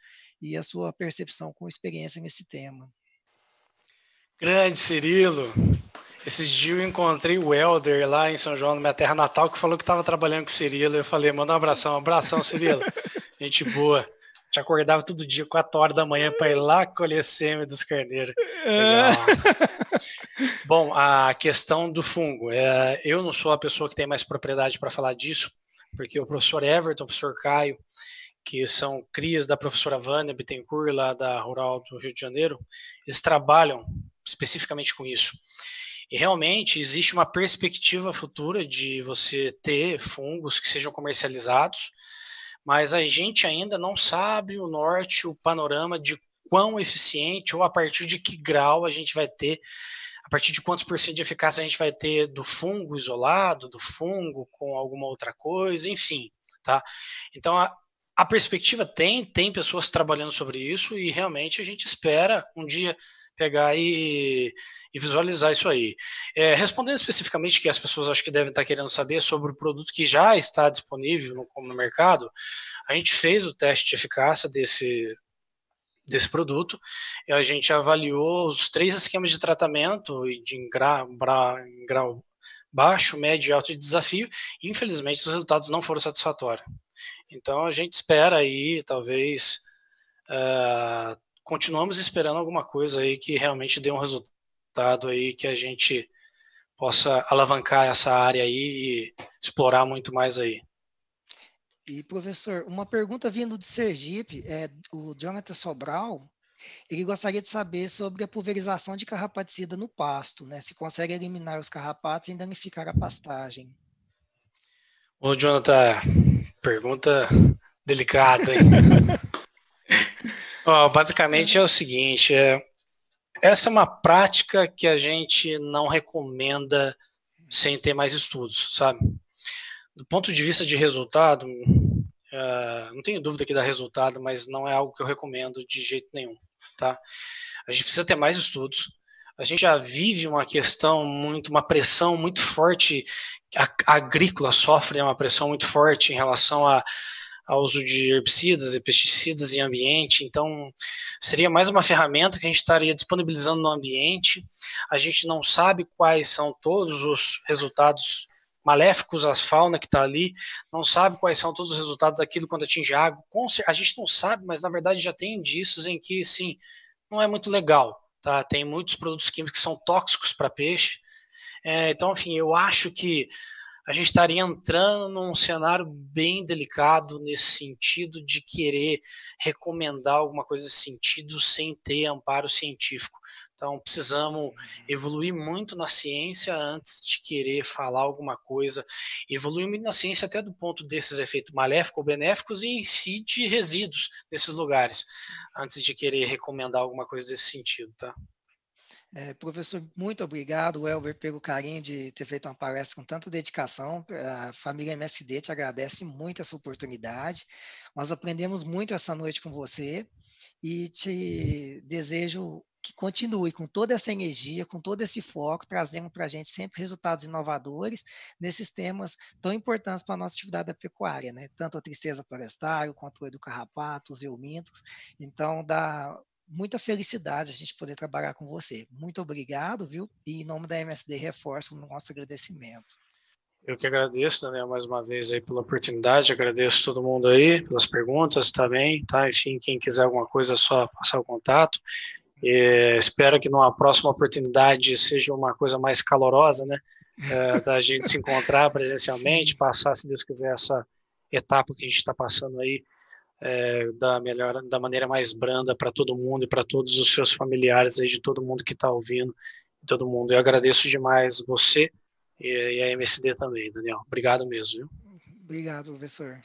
e a sua percepção com experiência nesse tema. Grande Cirilo. Esses dias eu encontrei o Helder lá em São João, na minha terra natal, que falou que estava trabalhando com o Cirilo. Eu falei, manda um abração, um abração, Cirilo. Gente boa. Te acordava todo dia, 4 horas da manhã, para ir lá colher sêmen dos carneiros. É. Legal. Bom, a questão do fungo. É, eu não sou a pessoa que tem mais propriedade para falar disso, porque o professor Everton, o professor Caio, que são crias da professora Vânia Bittencourt, lá da Rural do Rio de Janeiro, eles trabalham especificamente com isso. E realmente existe uma perspectiva futura de você ter fungos que sejam comercializados, mas a gente ainda não sabe o norte, o panorama de quão eficiente ou a partir de que grau a gente vai ter a partir de quantos por cento de eficácia a gente vai ter do fungo isolado, do fungo com alguma outra coisa, enfim, tá? Então, a, a perspectiva tem, tem pessoas trabalhando sobre isso e realmente a gente espera um dia pegar e, e visualizar isso aí. É, respondendo especificamente que as pessoas acho que devem estar querendo saber sobre o produto que já está disponível no, no mercado, a gente fez o teste de eficácia desse, desse produto. E a gente avaliou os três esquemas de tratamento e de grau baixo, médio e alto de desafio. E, infelizmente, os resultados não foram satisfatórios. Então a gente espera aí, talvez, uh, continuamos esperando alguma coisa aí que realmente dê um resultado aí que a gente possa alavancar essa área aí e explorar muito mais aí. E, professor, uma pergunta vindo de Sergipe, é, o Jonathan Sobral, ele gostaria de saber sobre a pulverização de carrapaticida no pasto, né? Se consegue eliminar os carrapatos e danificar a pastagem. Ô, Jonathan, pergunta delicada, hein? basicamente é o seguinte, é, essa é uma prática que a gente não recomenda sem ter mais estudos, sabe? do ponto de vista de resultado, uh, não tenho dúvida que dá resultado, mas não é algo que eu recomendo de jeito nenhum, tá? A gente precisa ter mais estudos. A gente já vive uma questão muito, uma pressão muito forte. A, a agrícola sofre uma pressão muito forte em relação a ao uso de herbicidas e pesticidas em ambiente. Então, seria mais uma ferramenta que a gente estaria disponibilizando no ambiente. A gente não sabe quais são todos os resultados maléficos à fauna que está ali, não sabe quais são todos os resultados daquilo quando atinge água. A gente não sabe, mas na verdade já tem indícios em que, sim, não é muito legal. Tá? Tem muitos produtos químicos que são tóxicos para peixe. É, então, enfim, eu acho que a gente estaria entrando num cenário bem delicado nesse sentido de querer recomendar alguma coisa nesse sentido sem ter amparo científico. Então, precisamos evoluir muito na ciência antes de querer falar alguma coisa. Evoluir muito na ciência até do ponto desses efeitos maléficos ou benéficos e em si de resíduos desses lugares, antes de querer recomendar alguma coisa desse sentido, tá? É, professor, muito obrigado, Elber, pelo carinho de ter feito uma palestra com tanta dedicação. A família MSD te agradece muito essa oportunidade. Nós aprendemos muito essa noite com você e te desejo que continue com toda essa energia, com todo esse foco, trazendo para a gente sempre resultados inovadores nesses temas tão importantes para a nossa atividade da pecuária, né? Tanto a tristeza florestal, quanto o carrapato, os eumintos. Então, dá muita felicidade a gente poder trabalhar com você. Muito obrigado, viu? E em nome da MSD, reforço o nosso agradecimento. Eu que agradeço, Daniel, mais uma vez aí pela oportunidade, agradeço todo mundo aí pelas perguntas também, tá, tá? Enfim, quem quiser alguma coisa é só passar o contato. E espero que numa próxima oportunidade seja uma coisa mais calorosa, né? É, da gente se encontrar presencialmente, passar, se Deus quiser, essa etapa que a gente está passando aí é, da melhor, da maneira mais branda para todo mundo e para todos os seus familiares aí de todo mundo que está ouvindo, todo mundo. Eu agradeço demais você e, a MSD também, Daniel. Obrigado mesmo. Viu? Obrigado, professor.